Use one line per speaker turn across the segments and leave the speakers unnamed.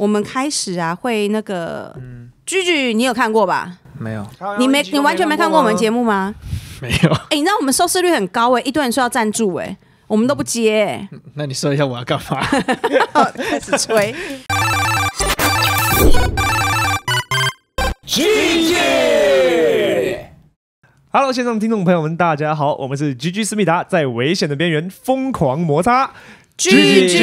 我们开始啊，会那个居居，你有看过吧？
没有，你没，你完全没看过我们节
目吗？没有。哎，你知道我们收视率很高哎，一堆人说要赞助哎，我们都不接。
那你说一下我要干嘛？开
始吹。G G，Hello，
现场的听众朋友们，大家好，我们是 G G 思密达，在危险的边缘疯狂摩擦。聚聚，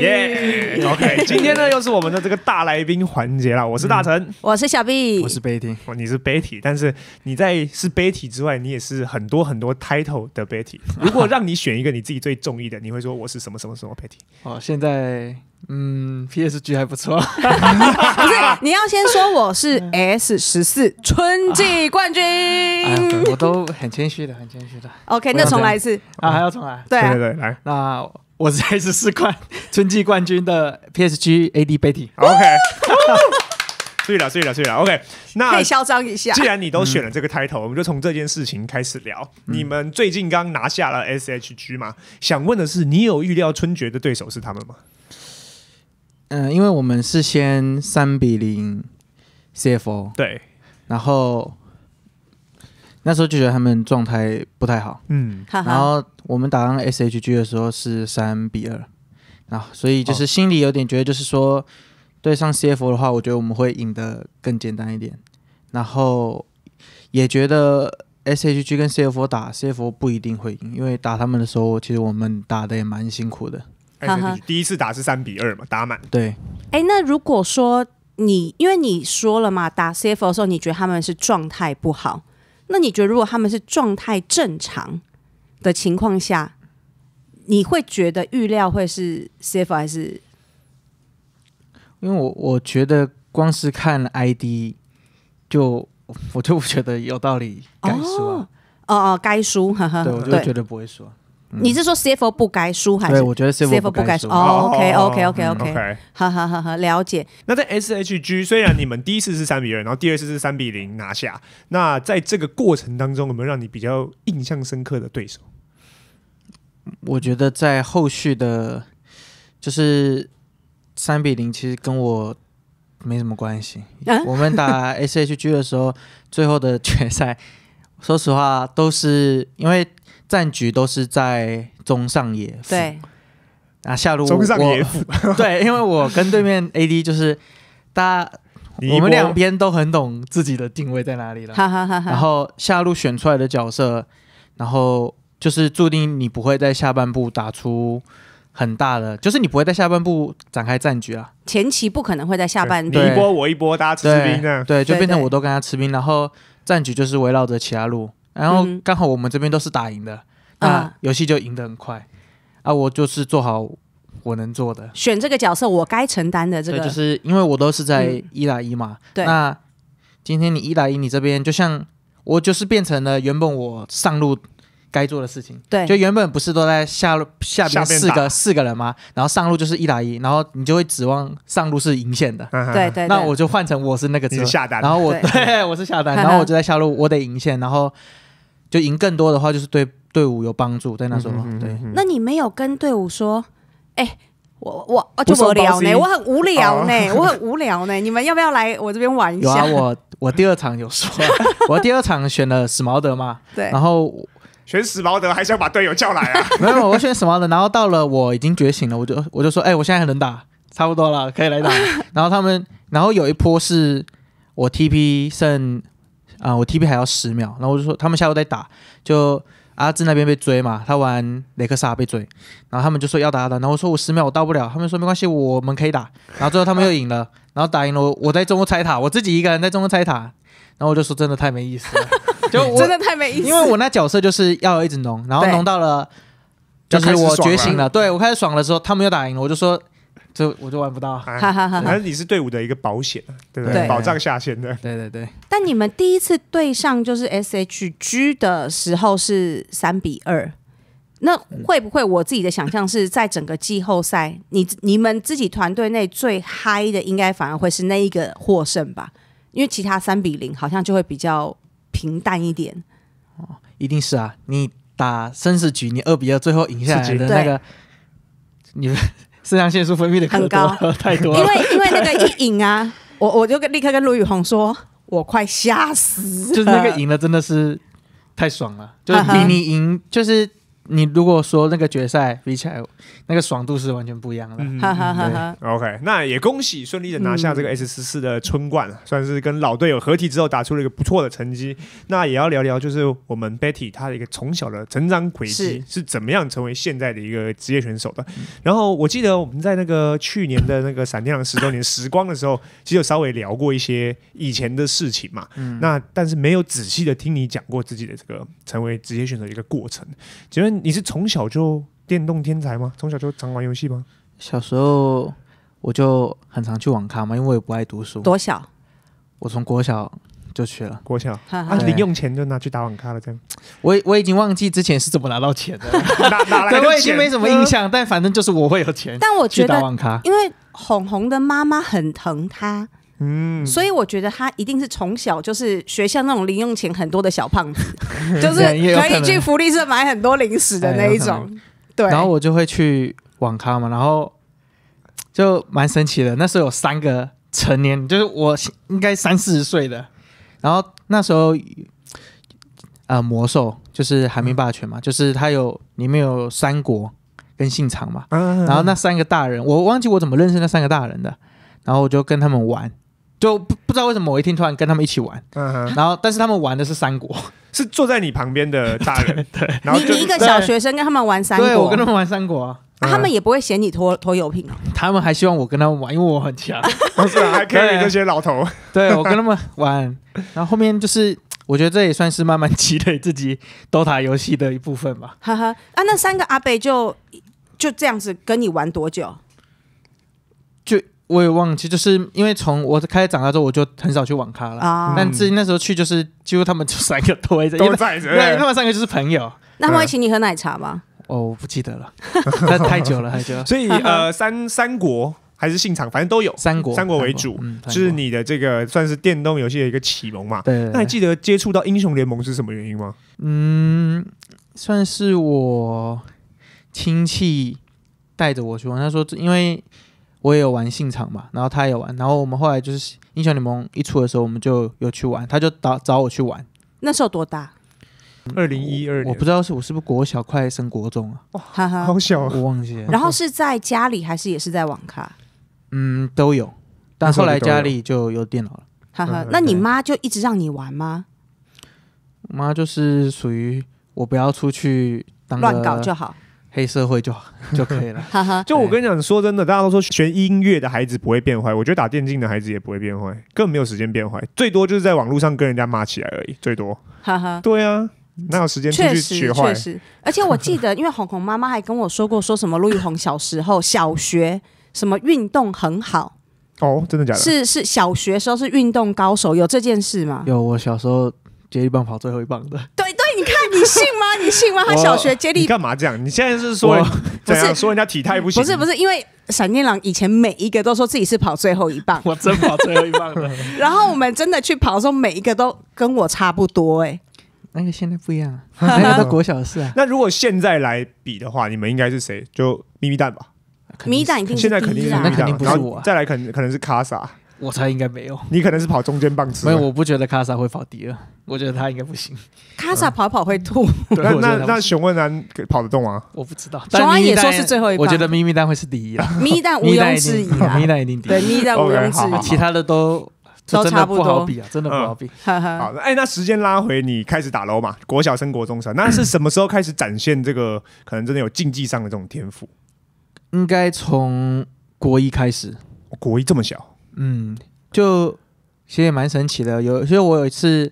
耶！OK，今天呢又是我们的这个大来宾环节了。我是大成，我是小 B，我是 Betty，你是 Betty，但是你在是 Betty 之外，你也是很多很多 title 的 Betty。如果让你选一个你自己最中意的，你会说我是什么什么什么 Betty？哦，现在。嗯，P S G 还不错。不是，
你要先说我是 S 十四春季冠军。哎，
我都很谦虚的，很谦虚的。
O K，那重来一次啊，还要重来？对对对，
来，那我是 S 十四冠春季冠军的 P S G
A D Betty。O K，对了对了对了。O K，那可以嚣
张一下。既然你都选了
这个 title，我们就从这件事情开始聊。你们最近刚拿下了 S H G 嘛？想问的是，你有预料春决的对手是他们吗？
嗯，因为我们是先三比零，CFO 对，然后那时候就觉得他们状态不太好，
嗯，然后
我们打上 SHG 的时候是三比二，啊，所以就是心里有点觉得，就是说对上 CFO 的话，我觉得我们会赢得更简单一点，然后也觉得 SHG 跟 CFO 打，CFO 不一定会赢，因为打他们的时候，其实我们打的也蛮辛苦的。哈
哈，
第一次打是三比二嘛，打满。对，
哎，那如果说你因为你说了嘛，打 CF 的时候你觉得他们是状态不好，那你觉得如果他们是状态正常的情况下，你会觉得预料会是 CF 还是？
因为我我觉得光是看 ID，就我就不觉得有道理该
输，哦哦，该输，哈哈，对，我就绝对
不会输。你
是说 CFO 不该输还是？对，我觉得 CFO 不该输。OK OK OK OK，哈好好好，了解。
那在 SHG，虽然你们第一次是三比二，然后第二次是三比零拿下，那在这个过程当中有没有让你比较印象深刻的对手？我觉得在后续的，就是三比
零，其实跟我没什么关系。我们打 SHG 的时候，最后的决赛，说实话都是因为。战局都是在中上野，对，那下路中上野 对，因为我跟对面 AD 就是，大家我们两边都很懂自己的定位在哪里了，哈哈哈哈然后下路选出来的角色，然后就是注定你不会在下半部打出很大的，就是你不会在下半部展开战局啊，
前期不可能会在下半你一波我
一波大家吃兵，对，就变成我都跟他吃兵，然后战局就是围绕着其他路。然后刚好我们这边都是打赢的，那游戏就赢得很快。啊，我就是做好我能做的，选
这个角色我该承担的这个，就是
因为我都是在一打一嘛。对，那今天你一打一，你这边就像我就是变成了原本我上路该做的事情，对，就原本不是都在下路下边四个四个人吗？然后上路就是一打一，然后你就会指望上路是赢线的，对对。那我就换成我是那个是下单，然后我 对我是下单，然后我就在下路我得赢线，然后。就赢更多的话，就是对队伍有帮助，在那时候。对。那
你没有跟队伍说，哎，我我我就无聊呢，我很无聊呢，我很无聊呢，你们要不要来我这边玩一下？有啊，
我我第二场有说，我第二场选了史矛德嘛。对。然后
选史矛德还是要把队友叫来啊？
没有，我选史矛德，然后到了我已经觉醒了，我就我就说，哎，我现在很能打，差不多了，可以来打。然后他们，然后有一波是我 TP 剩。啊，我 TP 还要十秒，然后我就说他们下午在打，就阿志那边被追嘛，他玩雷克萨被追，然后他们就说要打打，然后我说我十秒我到不了，他们说没关系，我们可以打，然后最后他们又赢了，然后打赢了，我在中路拆塔，我自己一个人在中路拆塔，然后我就说真的太没意思，了，
就真的太没意思，因为我那
角色就是要一直浓，然后浓到
了就是我觉醒了，
对我开始爽的时候，他们又打赢了，我就说。这我就玩不到，哈
哈。反正你
是队伍的一个保险，对不对？保障下限的。对对对。
但你们第一次对上就是 SHG 的时候是三比二，那会不会我自己的想象是在整个季后赛，你你们自己团队内最嗨的应该反而会是那一个获胜吧？因为其他三比零好像就会比较平淡一点。
哦，一定是啊！你打生死局，你二比二最后赢下来的那个，你们。肾上腺素分泌的很高，太多，因为因为那
个一赢啊，我我就跟立刻跟卢宇红说，我快吓死，就是那个
赢了真的是太爽了，就是比你赢就是。你如果
说那个决赛比起来，那个爽度是完全不一样的。哈哈哈哈 OK，那也恭喜顺利的拿下这个 S 十四的春冠，算是跟老队友合体之后打出了一个不错的成绩。那也要聊聊，就是我们 Betty 她的一个从小的成长轨迹是怎么样成为现在的一个职业选手的。然后我记得我们在那个去年的那个闪电狼十周年时光的时候，其实有稍微聊过一些以前的事情嘛。嗯。那但是没有仔细的听你讲过自己的这个。成为职业选手一个过程。请问你是从小就电动天才吗？从小就常玩游戏吗？小时候我就
很常去网咖嘛，因为我也不爱读书。多小？我从国小就去了。国小
啊，零用
钱就拿去打网咖了，这样。我我已经忘记之前是怎么拿到钱的，哪哪来 我已经没什么印象，但反正就是我会有钱。但我觉得打网咖，因
为红红的妈妈很疼她。嗯，所以我觉得他一定是从小就是学校那种零用钱很多的小胖子，就是可以去福利社买很多零食的那一种。对。
然后我就会去网咖嘛，然后就蛮神奇的。那时候有三个成年，就是我应该三四十岁的。然后那时候，呃，魔兽就是《寒冰霸权》嘛，就是它有里面有三国跟信长嘛。嗯。然后那三个大人，我忘记我怎么认识那三个大人的。然后我就跟他们玩。就不不知道为什么我一天突然跟他们一起玩，然后但是他们玩的是三国，是坐在你旁边的大人，对，然后
你你一个小学生跟他们玩三国，我跟他们玩三国，啊。他们也不会嫌你拖拖油瓶啊，
他们还希望我跟他们玩，因为我很强，不 是还可以这些老头，对我跟他们玩，然后后面就是我觉得这也算是慢慢积累自己 Dota 游戏的一部分吧，
哈哈啊，那三个阿贝就就这样子跟你玩多久？就。
我也忘记，就是因为从我开始长大之后，我就很少去网咖了。啊，但自前那时候去，就是
几乎他们三个都在，
都在，对他们
三个
就是朋友。
那他会请你喝奶茶吗？
哦，
我不记得了，太久了，太久了。所以 呃，三三国还是信场，反正都有三国，三国为主，就是你的这个算是电动游戏的一个启蒙嘛。对。那还记得接触到英雄联盟是什么原因吗？嗯，算是我
亲戚带着我去玩，他说因为。我也有玩信场嘛，然后他也玩，然后我们后来就是英雄联盟一出的时候，我们就有去玩，他就找找我去玩。
那时候多大？
二零一二，我不知道是我是不是国小快升国中了，哈哈，好小啊，我忘记了。然后
是在家里还是也是在网咖？
嗯，都有，但后来家里就有电脑了，哈哈。那你
妈就一直让你玩吗？
妈就是属于我不要出去乱搞就好。黑社会就 就可以了，哈哈。就我跟你讲，说真的，大家都说学音乐的孩子不会变坏，我觉得打电竞的孩子也不会变坏，根本没有时间变坏，最多就是在网络上跟人家骂起来而已，最多。
哈哈。对啊，
哪有时间确实确实。
而且我记得，因为红红妈妈还跟我说过，说什么陆玉红小时候小学什么运动很好
哦，真的假的？是
是，小学时候是运动高手，有这件事吗？
有，我小时候接力棒跑最后一棒的。
对。信吗？你信吗？他小学接力干
嘛这样？你现在是说怎样说人家体态不行？不是不是，
因为闪电狼以前每一个都说自己是跑最后一棒，我真跑最后一棒了。然后我们真的去跑的时候，每一个都跟我差不多哎。
那个现在不一样，那个国小的事。那如果现在来比的话，你们应该是谁？就咪咪蛋吧。
咪蛋一定现在肯定咪蛋，是我。
再来可能可能是卡萨，我猜应该没有，你可能是跑中间棒次。没有，我不觉得卡萨会跑第二，
我觉得他应该不行。
卡萨跑跑会吐。那
那那熊问男跑得动吗？我不知道。熊问也说是最后一。我觉得咪咪蛋会是第一啊！咪咪蛋毋庸置疑啊！咪蛋一定第一。对，咪蛋毋庸置疑。其他的都都差不好比啊，真的不好比。好，哎，那时间拉回你开始打楼嘛，国小升国中生，那是什么时候开始展现这个可能真的有竞技上的这种天赋？
应该从国一开始。国一这么小？嗯，就其实也蛮神奇的。有，所以我有一次，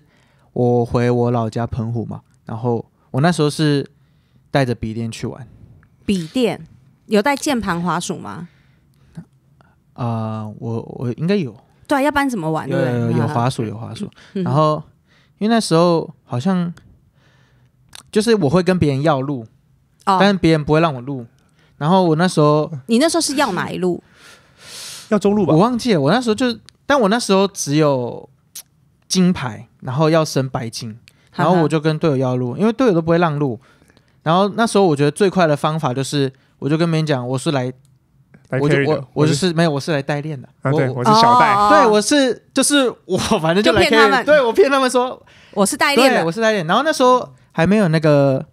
我回我老家澎湖嘛，然后我那时候是带着笔电去玩。
笔电有带键盘滑鼠吗？
呃，我我应该有。
对，要不然怎么玩？呃，有滑鼠，有滑鼠。然
后因为那时候好像就是我会跟别人要路，但是别人不会让我录。然后我那时候
你那时候是要哪一路？要中路
吧？我忘记了，我那时候就，但我那时候只有金牌，然后要升白金，然后我就跟队友要路，因为队友都不会让路。然后那时候我觉得最快的方法就是，我就跟别人讲，我是来，我就我我就是没有，我是来代练的，
我我是小代，对，我
是就是我反正就骗他们，
对我骗他们说我是代练的，我是
代练。然后那时候还没有那个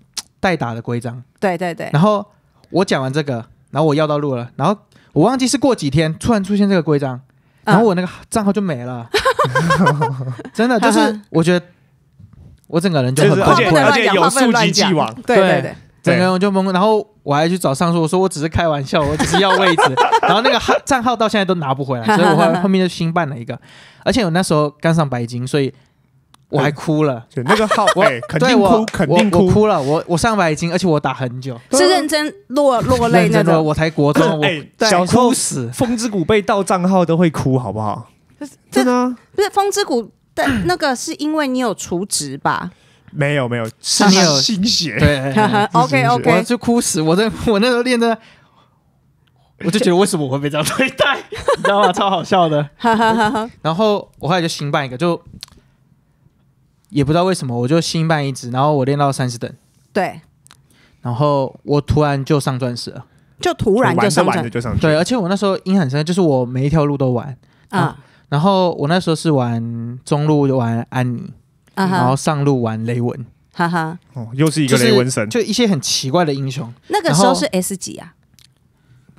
代打的规章，
对对对。然
后我讲完这个，然后我要到路了，然后。我忘记是过几天，突然出现这个规章，然后我那个账号就没了，真的就是，我觉得我整个人就很崩溃，而且有数据既往，对对对，整个人就懵。然后我还去找上诉，我说我只是开玩笑，我只是要位置，然后那个账号到现在都拿不回来，所以我后面就新办了一个，而且我那时候刚上白金，所以。我还哭了，就那个号我肯定哭，肯定哭，我哭了，我我上把已经，而且我打很久，是
认真落落泪那种。我才
国中，我小哭死。风
之谷被盗
账号都会哭，好不好？
真的不是风之谷的那个，是因为你有除值吧？
没有没有，是你有心血。对，OK OK，就
哭
死我，在我那时候练的，我就觉得为什么我会被这样对待，你知道吗？超好笑的。然后我后来就新办一个，就。也不知道为什么，我就新办一支，然后我练到三十等，对，然后我突然就上钻石了，
就突然就上钻石，
对。而且我那时候鹰很深，就是我每一条路都玩啊。然后我那时候是玩中路玩安妮，然后上路玩雷文，哈哈。哦，又是一个雷文神，就一些很奇怪的英雄。那
个时候是 S 级啊，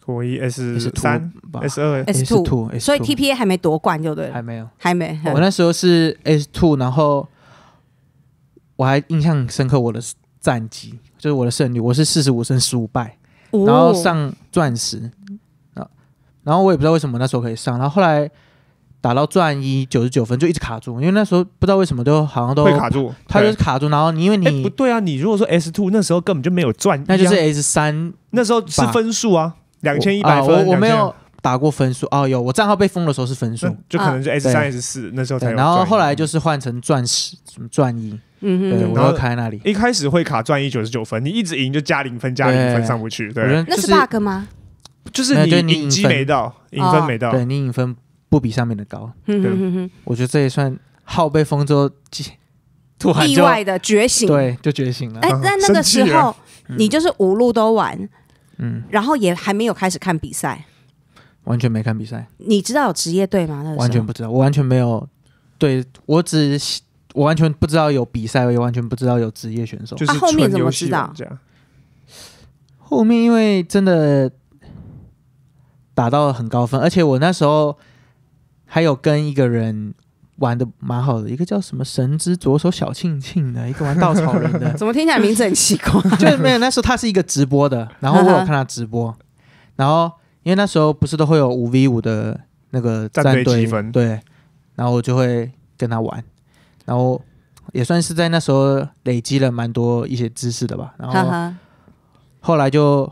我一 S 三 S 二 S two，所以 TPA
还没夺冠就对了，还没有，还没。我那
时候是 S two，然后。我还印象深刻，我的战绩就是我的胜率，我是四十五胜十五败，然后上钻石啊，然后我也不知道为什么那时候可以上，然后后来打到钻一九十九分就一直卡住，因为那时候不知道为什么都好像都会卡住，他就是卡住，然后你因为你不对啊，你如果说 S two 那时候根本就没有钻，那就是 S 三
那时候是分数啊，两千一百分，我我没有
打过分数哦，有我账号被封的时候是分数，就可能是 S 三 S 四那时候才有，然后后来就是换成钻石什么钻一。嗯，然后卡那里，
一开始会卡赚一九十九分，你一直赢就加零分，加零分上不去，对。
那
是 bug 吗？就是你赢积没到，影分没
到，对，你影分不比上面的高。嗯我觉得这也算号被封之后，
意外的觉醒，对，就觉醒了。哎，那那个时候你就是五路都玩，嗯，然后也还没有开始看比赛，
完全没看比赛。
你知道有职业队吗？完全不
知道，我完全没有，对我只。我完全不知道有比赛，我也完全不知道有职业选手。就是后面怎么知道？后面因为真的打到了很高分，而且我那时候还有跟一个人玩的蛮好的，一个叫什么“神之左手小庆庆”的，一个玩稻草人的。怎么听起来名字很奇怪？就 是没有那时候他是一个直播的，然后我有看他直播，然后因为那时候不是都会有五 v 五的那个战队积分，对，然后我就会跟他玩。然后也算是在那时候累积了蛮多一些知识的吧。然后后来就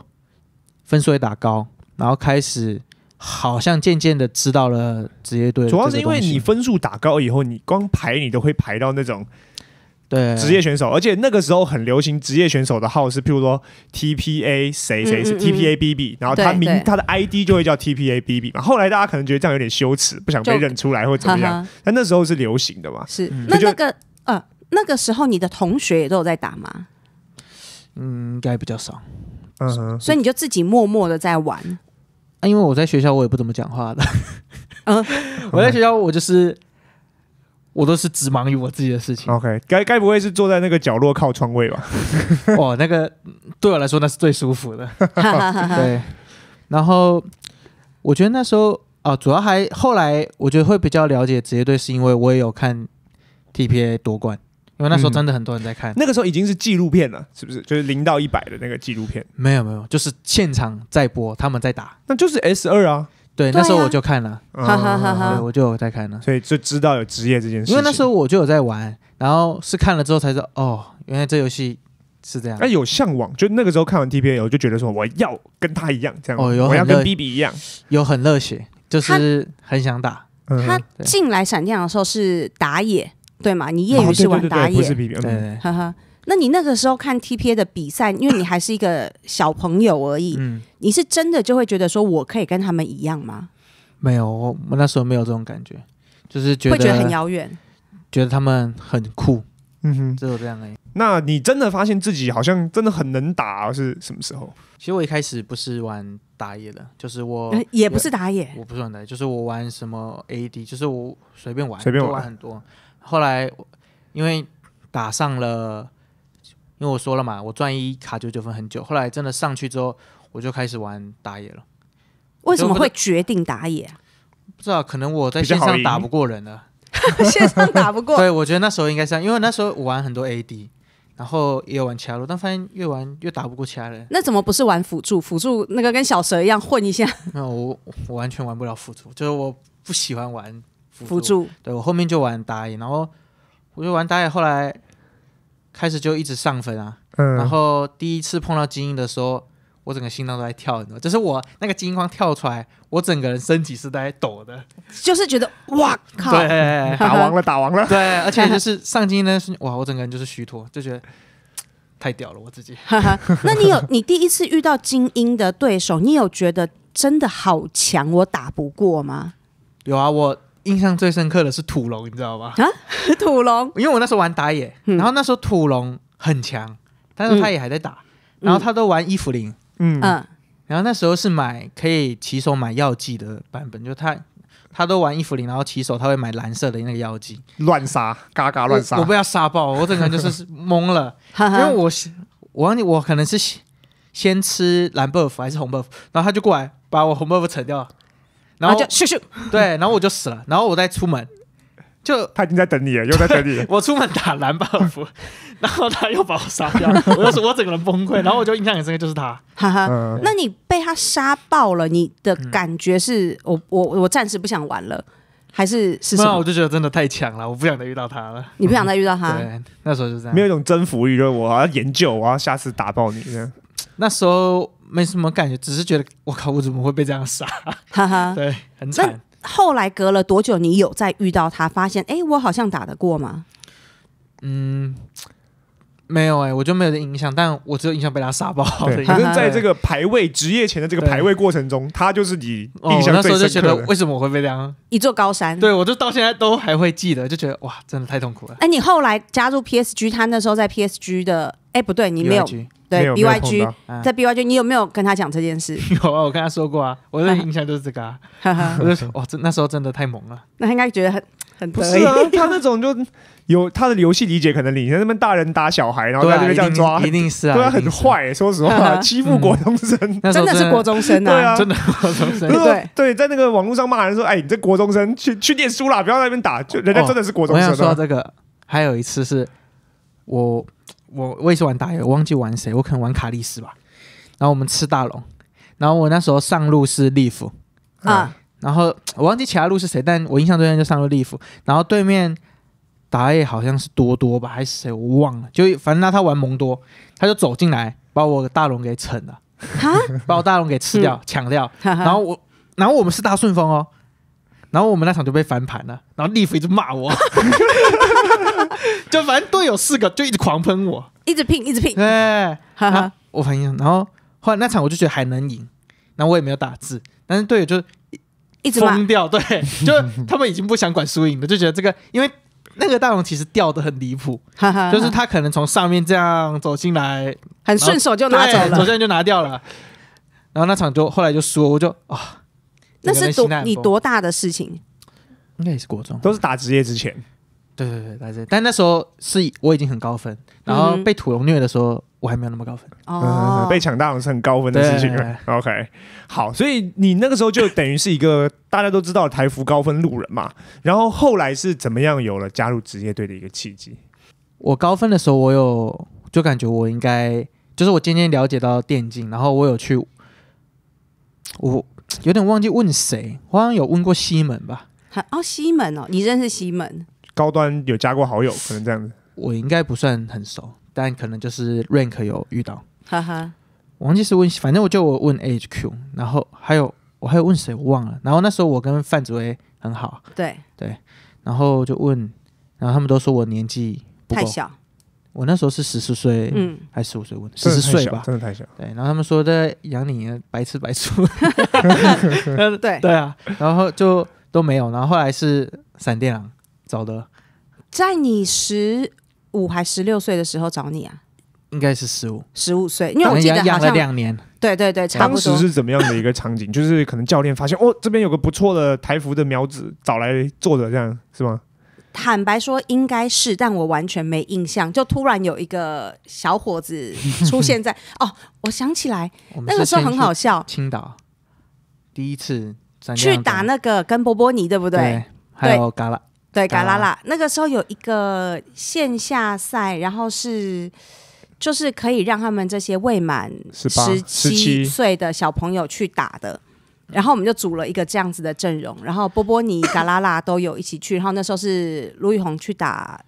分数也打高，然后开始好像渐渐的知道
了职业队。主要是因为你分数打高以后，你光排你都会排到那种。对，职业选手，而且那个时候很流行，职业选手的号是，譬如说 T P A 谁谁是 T P A B B，然后他名他的 I D 就会叫 T P A B B 嘛。后来大家可能觉得这样有点羞耻，不想被认出来或怎么样，但那时候是流行的嘛。是，那那
个呃，那个时候你的同学也都有在打吗？
嗯，应该比较少。
嗯，所以你就
自己默默的在玩。
啊，因为我在学校我也不怎么讲话的。
嗯，
我在学校我就是。我都是只忙于我自己的事情。OK，该该不会是坐在那个角落靠窗位吧？哦，那个对我来说那是最舒
服的。对，
然后我觉得那时候啊，主要还
后来我觉得会比较了解职业队，是因为我也有看 T P A 夺冠，因为那时候真的很多人在看。那个
时候已经是纪录片了，是不是？就是零到一百的那个纪录片？没有没有，
就是现场在播，他们在打，那就是 S 二啊。对，那时候我就看了，
我就有在看了，所以就知道有职业这件事。因为那时
候我就有在玩，然后
是看了之后才知道，哦，原来这游戏是这样。哎，有向往，就那个时候看完 T P A，我就觉得说我要跟他一样，这样，我要跟 B B 一样，有很热血，就是很想打。他
进来闪电的时候是打野，对吗？你业余是玩打野，不是 B B。哈哈，那你那个时候看 T P A 的比赛，因为你还是一个小朋友而已。嗯。你是真的就会觉得说我可以跟他们一样吗？
没有，我我那时候没有这种感
觉，就是会觉得很遥远，觉得他们很酷。嗯哼，只有这样而已。那你真的发现自己好像真的很能打是什么时候？其实我一开始不是玩打野的，就是我也不是打野，我不是打野，就是我玩
什么 AD，就是我随便玩，随便玩很多。后来因为打上了，因为我说了嘛，我钻一卡九九分很久。后来真的上去之后。我就开始玩打野了。为什么会
决定打野？
不知道，可能我在线上打不过人了。
线上打不过。对，
我觉得那时候应该是，因为那时候我玩很多 AD，然后也有玩其他路，但发现越玩越打不过其他人。那
怎么不是玩辅助？辅助那个跟小蛇一样混一下？
没有，我我完全玩不了辅助，就是我不喜欢玩辅助。对，我后面就玩打野，然后我就玩打野，后来开始就一直上分啊。嗯。然后第一次碰到精英的时候。我整个心脏都在跳，你知道，就是我那个惊慌跳出来，我整个人身体是在抖的，
就是觉得哇靠，对，打完了，打完了，对，而且就
是上金呢，瞬间，哇，我整个人就是虚脱，就觉得太屌了我自己。
那你有 你第一次遇到精英的对手，你有觉得真的好强，我打不过吗？
有啊，我印象最深刻的是土龙，你知道吗？啊，土龙，因为我那时候玩打野，然后那时候土龙很强，但是他也还在打，然后他都玩伊芙琳。嗯，然后那时候是买可以骑手买药剂的版本，就他他都玩伊芙琳，然后骑手他会买蓝色的那个药剂，乱杀，嘎嘎乱杀，我被他杀爆，我整个人就是 懵了，因为我是我记我可能是先吃蓝 buff 还是红 buff，然后他就过来把我红 buff 扯掉了，
然后咻咻，对，
然后我就死了，然后我再出门。
就他已经在等你了，又在等你。我
出门打蓝 buff，然后他又把我杀掉了。我说我整个人崩溃，然后我就印象很深刻，就是他。
哈哈，那你被他杀爆了，你的感觉是我我我暂时不想玩了，还是是什么？我就觉
得真的太强了，我不想再遇到他了。你不想再遇到他？对，那时候就这样，没
有一种征服欲，就是我要研究，我要下次打爆你
那时候
没什么感觉，只是觉得我靠，我怎么会被这样杀？哈哈，对，很惨。
后来隔了多久？你有再遇到他？发现哎，我好像打得过吗？
嗯，没有哎，我就没有印象。但我只有印象被他杀爆。反正在 这
个排位职业前的这个排位过程中，他就是你印象就觉得为什么我会被这样？
一座高山。对
我就到现在都还会记得，就觉得哇，真的太痛苦了。
哎，你后来加入 PSG，他那时候在 PSG 的哎不对，你没有。对，BYG，在 BYG，你有没有跟他讲这件事？
有啊，我跟他说过啊，我的印象就是这个啊。我就说哇，真那时候
真的太猛了。
那应该觉得很很不意啊。他那种就
有他的游戏理解可能你在那边大人打小孩，然后在那边这样抓，一定是啊，对，很坏。说实话，欺负国中生，真的是国中生啊，对啊，真的国中生。对，在那个网络上骂人说：“哎，你这国中生去去念书啦，不要在那边打。”就人家真的是国中生。说到这
个，还有一次是我。我我也是玩打野，我忘记玩谁，我可能玩卡莉丝吧。然后我们吃大龙，然后我那时候上路是利夫啊，然后我忘记其他路是谁，但我印象最深就上路利夫，然后对面打野好像是多多吧，还是谁我忘了，就反正那他玩蒙多，他就走进来把我大龙给蹭了，把我大龙给吃掉抢掉。然后我，然后我们是大顺风哦，然后我们那场就被翻盘了，然后利夫一直骂我。就反正队友四个就一直狂喷我，
一直拼一直拼。哎，哈哈，
我反应。然后后来那场我就觉得还能赢，那我也没有打字，但是队友就一直疯掉。对，就他们已经不想管输赢了，就觉得这个，因为那个大龙其实掉的很离谱，就是他可能从上面这样走进来，很顺手就拿走了，走下来就拿掉了。然后那场就后来就输，我就啊，那是多你多
大的事情？
应该也是国中，都是打职业之前。对对对，但是
但那时候是
我已经很高分，然后被土龙虐的时候，我还没有那么高分。
哦，被
抢大龙是很高
分的事情。OK，好，所以你那个时候就等于是一个大家都知道台服高分路人嘛。然后后来是怎么样有了加入职业队的一个契机？我高分的时候，我有就感觉我应该就是我渐渐了解到电竞，然后
我有去，我有点忘记问谁，我好像有问过西门吧？
哦，西门哦，你认识西门？
高端有加过好友，可能这样子。我应该不算很熟，但可能就是 rank 有遇到。哈哈，忘记是问，反正我就我问 HQ，然后还有我还有问谁，我忘了。然后那时候我跟范子薇很好，对对，然后就问，然后他们都说我年纪太小，我那时候是十四岁，嗯，还是十五岁？问四十岁吧，真的太小。对，然后他们说的养你白吃白住，对 对啊，然后就都没有，然后后来是闪电狼。找的，
在你十五还十六岁的时候找你啊，
应该是十五十五岁，因为我记得养了两年。对对对，当时是怎么样的一个场景？就是可能教练发现哦，这边有个不错的台服的苗子，找来坐着，这样是吗？
坦白说，应该是，但我完全没印象。就突然有一个小伙子出现在 哦，我想起来，那个时候很好笑。
青岛第一次去打
那个跟波波尼对不对？对，还有嘎啦对，嘎啦啦，那个时候有一个线下赛，然后是就是可以让他们这些未满十七岁的小朋友去打的，然后我们就组了一个这样子的阵容，然后波波尼、嘎啦啦都有一起去，然后那时候是卢宇宏去打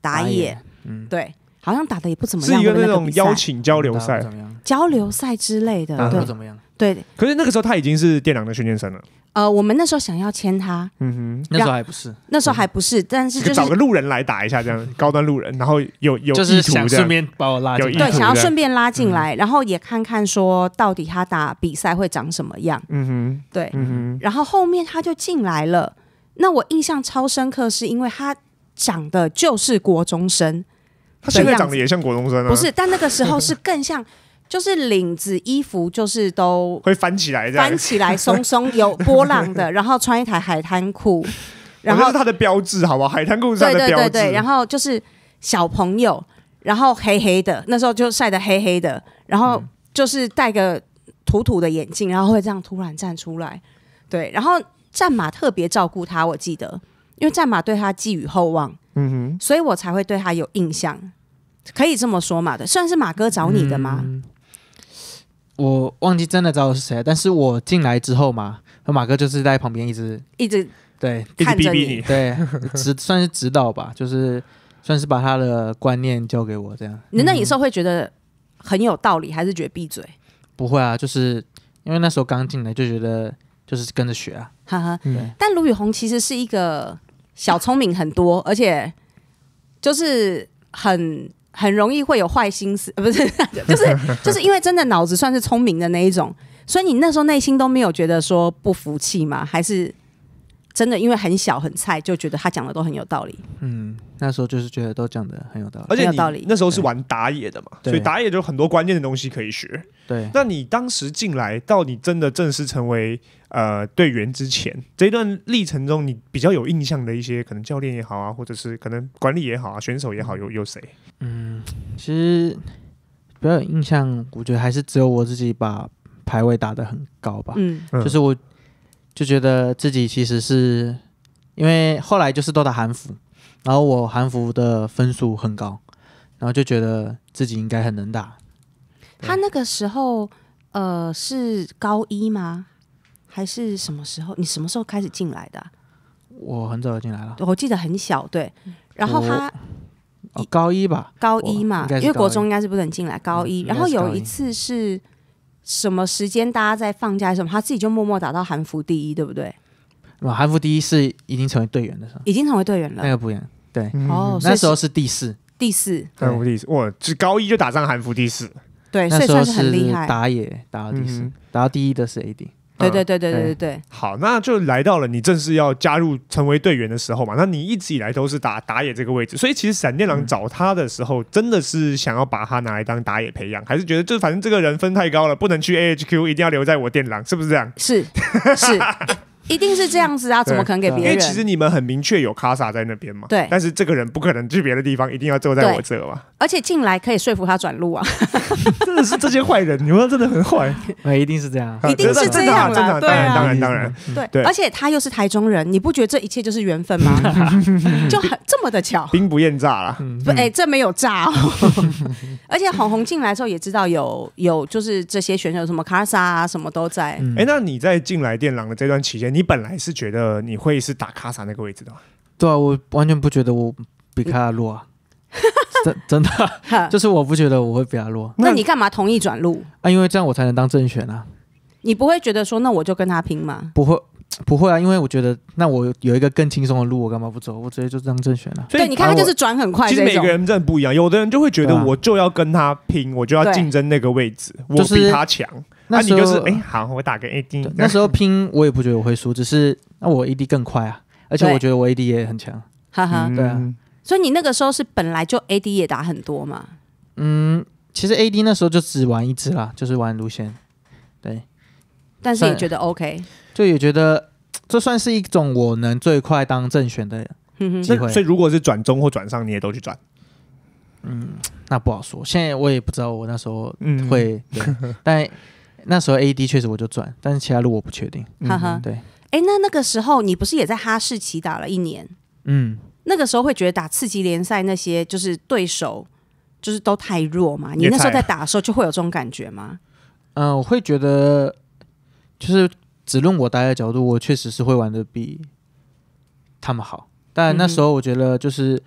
打野，嗯，对，好像打的也不怎么样，是个那种邀请
交流赛，
交流赛之类的，对，怎么样？对，
可是那个时候他已经是电狼的训练生了。
呃，我们那时候想要签他，
嗯哼，那时候还不是，
那时候还不是，但是就找
个路人来打一下，这样高端路人，然后有有意图，这样顺便把我拉进，对，想要顺
便拉进来，然后也看看说到底他打比赛会长什么样，嗯哼，对，嗯哼，然后后面他就进来了，那我印象超深刻是因为他长的就是国中生，他现在长得
也像国中生啊，不是，但那个时候是
更像。就是领子衣服就是都会翻起来，翻起来松松有波浪的，然后穿一台海滩裤，然后是的
标志，好吧？海滩裤上的标志。对对对对，然
后就是小朋友，然后黑黑的，那时候就晒得黑黑的，然后就是戴个土土的眼镜，然后会这样突然站出来，对。然后战马特别照顾他，我记得，因为战马对他寄予厚望，嗯哼，所以我才会对他有印象，可以这么说嘛的。虽然是马哥找你的嘛。
我忘记真的找道是谁但是我进来之后嘛，和马哥就是在旁边一直
一直对，一逼逼你，对，
算是指导吧，就是算是把他的观念教给我这样。
那你那时候会觉得很有道理，还是觉得闭嘴？
不会啊，就是因为那时候刚进来就觉得就是跟着学啊。
哈哈，但卢宇宏其实是一个小聪明很多，而且就是很。很容易会有坏心思，不是？就是 就是因为真的脑子算是聪明的那一种，所以你那时候内心都没有觉得说不服气吗？还是？真的因为很小很菜，就觉得他讲的都很有道理。
嗯，那时候就是觉得都讲的很有道理，而且有道
理。那时候是玩打野的嘛，所以打野就很多关键的东西可以学。对，那你当时进来到你真的正式成为呃队员之前，这一段历程中，你比较有印象的一些可能教练也好啊，或者是可能管理也好啊，选手也好，有有谁？
嗯，其实比较有印象，我觉得还是只有我自己把排位打的很高吧。嗯，就是我。就觉得自己其实是，因为后来就是都打韩服，然后我韩服的分数很高，然后就觉得自己应该很能打。
他那个时候呃是高一吗？还是什么时候？你什么时候开始进来的？
我很早就进来了，我
记得很小对。然后他
哦高一吧，高一嘛，因为国中应
该是不能进来，高一。然后有一次是。什么时间大家在放假？什么他自己就默默打到韩服第一，对不对？
哇，韩服第一是已经成为队员
的时候，已经成为队员了，那个不一样。对，哦，那时候是第四，第四，韩服第四，哇，就高一就打上韩服第四，
对，那时候是很厉害，打
野打到第四，打到第一的是 AD。对对对对对对对，好，那就来到了你正式要加入成为队员的时候嘛。那你一直以来都是打打野这个位置，所以其实闪电狼找他的时候，真的是想要把他拿来当打野培养，还是觉得就反正这个人分太高了，不能去 AHQ，一定要留在我电狼，是不是这样？是是。
一定是这样子啊，怎么可能给别人？因为其实
你们很明确有卡萨在那边嘛。对。但是这个人不可能去别的地方，一定要坐在我这嘛。
而且进来可以说服他转路啊。
真的是这些坏人，你们真的很坏。那一定是这样。一定是这样，真的，当然，当然，当然。对对。而
且他又是台中人，你不觉得这一切就是缘分吗？就很这么的巧。兵不厌诈啦。不，哎，这没有诈。而且红红进来之后也知道有有，就是这些选手什么卡萨啊什么都在。
哎，那你在进来电狼的这段期间，你。你本来是觉得你会是打卡萨那个位置的，
对啊，我完全不觉得我比他弱啊，真真的，就是我不觉得我会比他弱。那你
干嘛同意转路
啊？因为这样我才能当正选啊。
你不会觉得说那我就跟他拼吗？
不会不会啊，因为我觉得那我
有一个更轻松的路，我干嘛不走？我直接就当正选了。所以你看他就是转
很快，其实每个
人真的不一样，有的人就会觉得我就要跟他拼，我就要竞争那个位置，我比他强。那你就是哎，好，我打个 AD。那时候
拼我也不觉得我会输，只是那我 AD 更快啊，而且我觉得我 AD 也很强。哈哈，对啊，
所以你那个时候是本来就 AD 也打很多嘛？
嗯，其实 AD 那时候就只玩一只啦，就是玩卢仙。对，
但是也觉得 OK，
就也觉得这算是一种我能最快当正选的机会。所以如果是转中或转上，你也都去转？嗯，那不好说。现在我也不知道我那时候会，但。那时候 A D 确实我就转，但是其他路我不确定。哈哈，对。
哎，那那个时候你不是也在哈士奇打了一年？嗯，那个时候会觉得打次级联赛那些就是对手就是都太弱嘛？你那时候在打的时候就会有这种感觉吗？
嗯，我会觉得就是只论我待的角度，我确实是会玩的比他们好。但那时候我觉得就是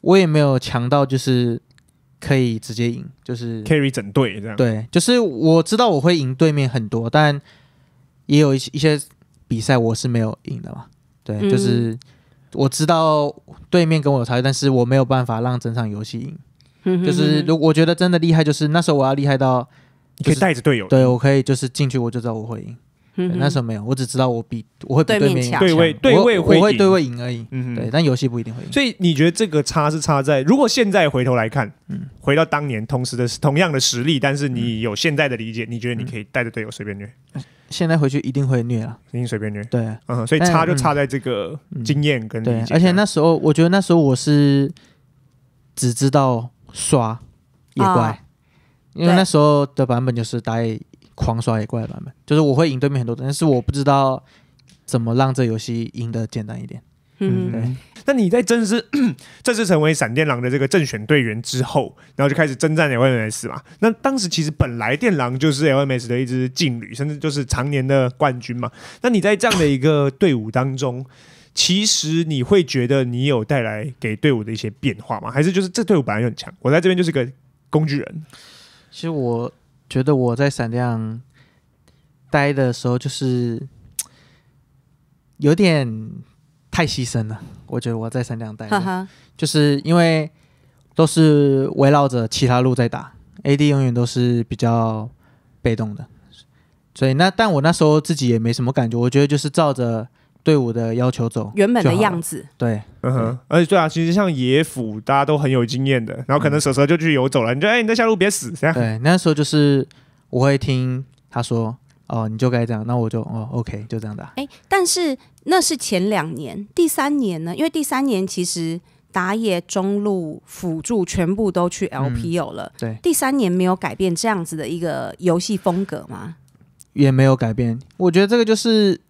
我也没有强到就是。可以直接赢，就是 carry 整队这样。对，就是我知道我会赢对面很多，但也有一些一些比赛我是没有赢的嘛。对，就是我知道对面跟我有差距，但是我没有办法让整场游戏赢。就是，如果我觉得真的厉害，就是那时候我要厉害到，你可以带着队友。对，我可以，就是进去我就知道我会赢。那时候没有，我只知道我比我会比对面对位对位会，我会对位赢而已。嗯，对，但游戏不一定会
赢。所以你觉得这个差是差在，如果现在回头来看，嗯，回到当年，同时的同样的实力，但是你有现在的理解，你觉得你可以带着队友随便虐？
现在回去一定会虐啊，一定随便虐。对，嗯，所以差就差在这
个经验跟对。而
且那时候，我觉得那时候我是只知道刷野怪，因为那时候的版本就是打野。狂刷野怪版本，就是我会赢对面很多的，但是我不知道怎么让这游戏赢得
简单一点。嗯，那你在正式 正式成为闪电狼的这个正选队员之后，然后就开始征战 LMS 嘛？那当时其实本来电狼就是 LMS 的一支劲旅，甚至就是常年的冠军嘛。那你在这样的一个队伍当中，其实你会觉得你有带来给队伍的一些变化吗？还是就是这队伍本来就很强，我在这边就是个工具人？其实我。觉得我在闪亮
待的时候，就是 有点太牺牲了。我觉得我在闪亮待，就是因为都是围绕着其他路在打，AD 永远都是比较被动的。所以那但我那时候自己也没什么感觉，我觉得就是照着。队伍的要求
走原本的样子，对，嗯哼，而且对啊，其实像野辅大家都很有经验的，然后可能蛇蛇就去游走了，你觉得哎，你在下路别死这样。对，那时候就是我会听
他说哦，你就该这样，那我就哦，OK，就这样子。
哎，但是那是前两年，第三年呢？因为第三年其实打野、中路、辅助全部都去 LPO 了，对，第三年没有改变这样子的一个游戏风格吗？
也没有改变，我觉得这个就是。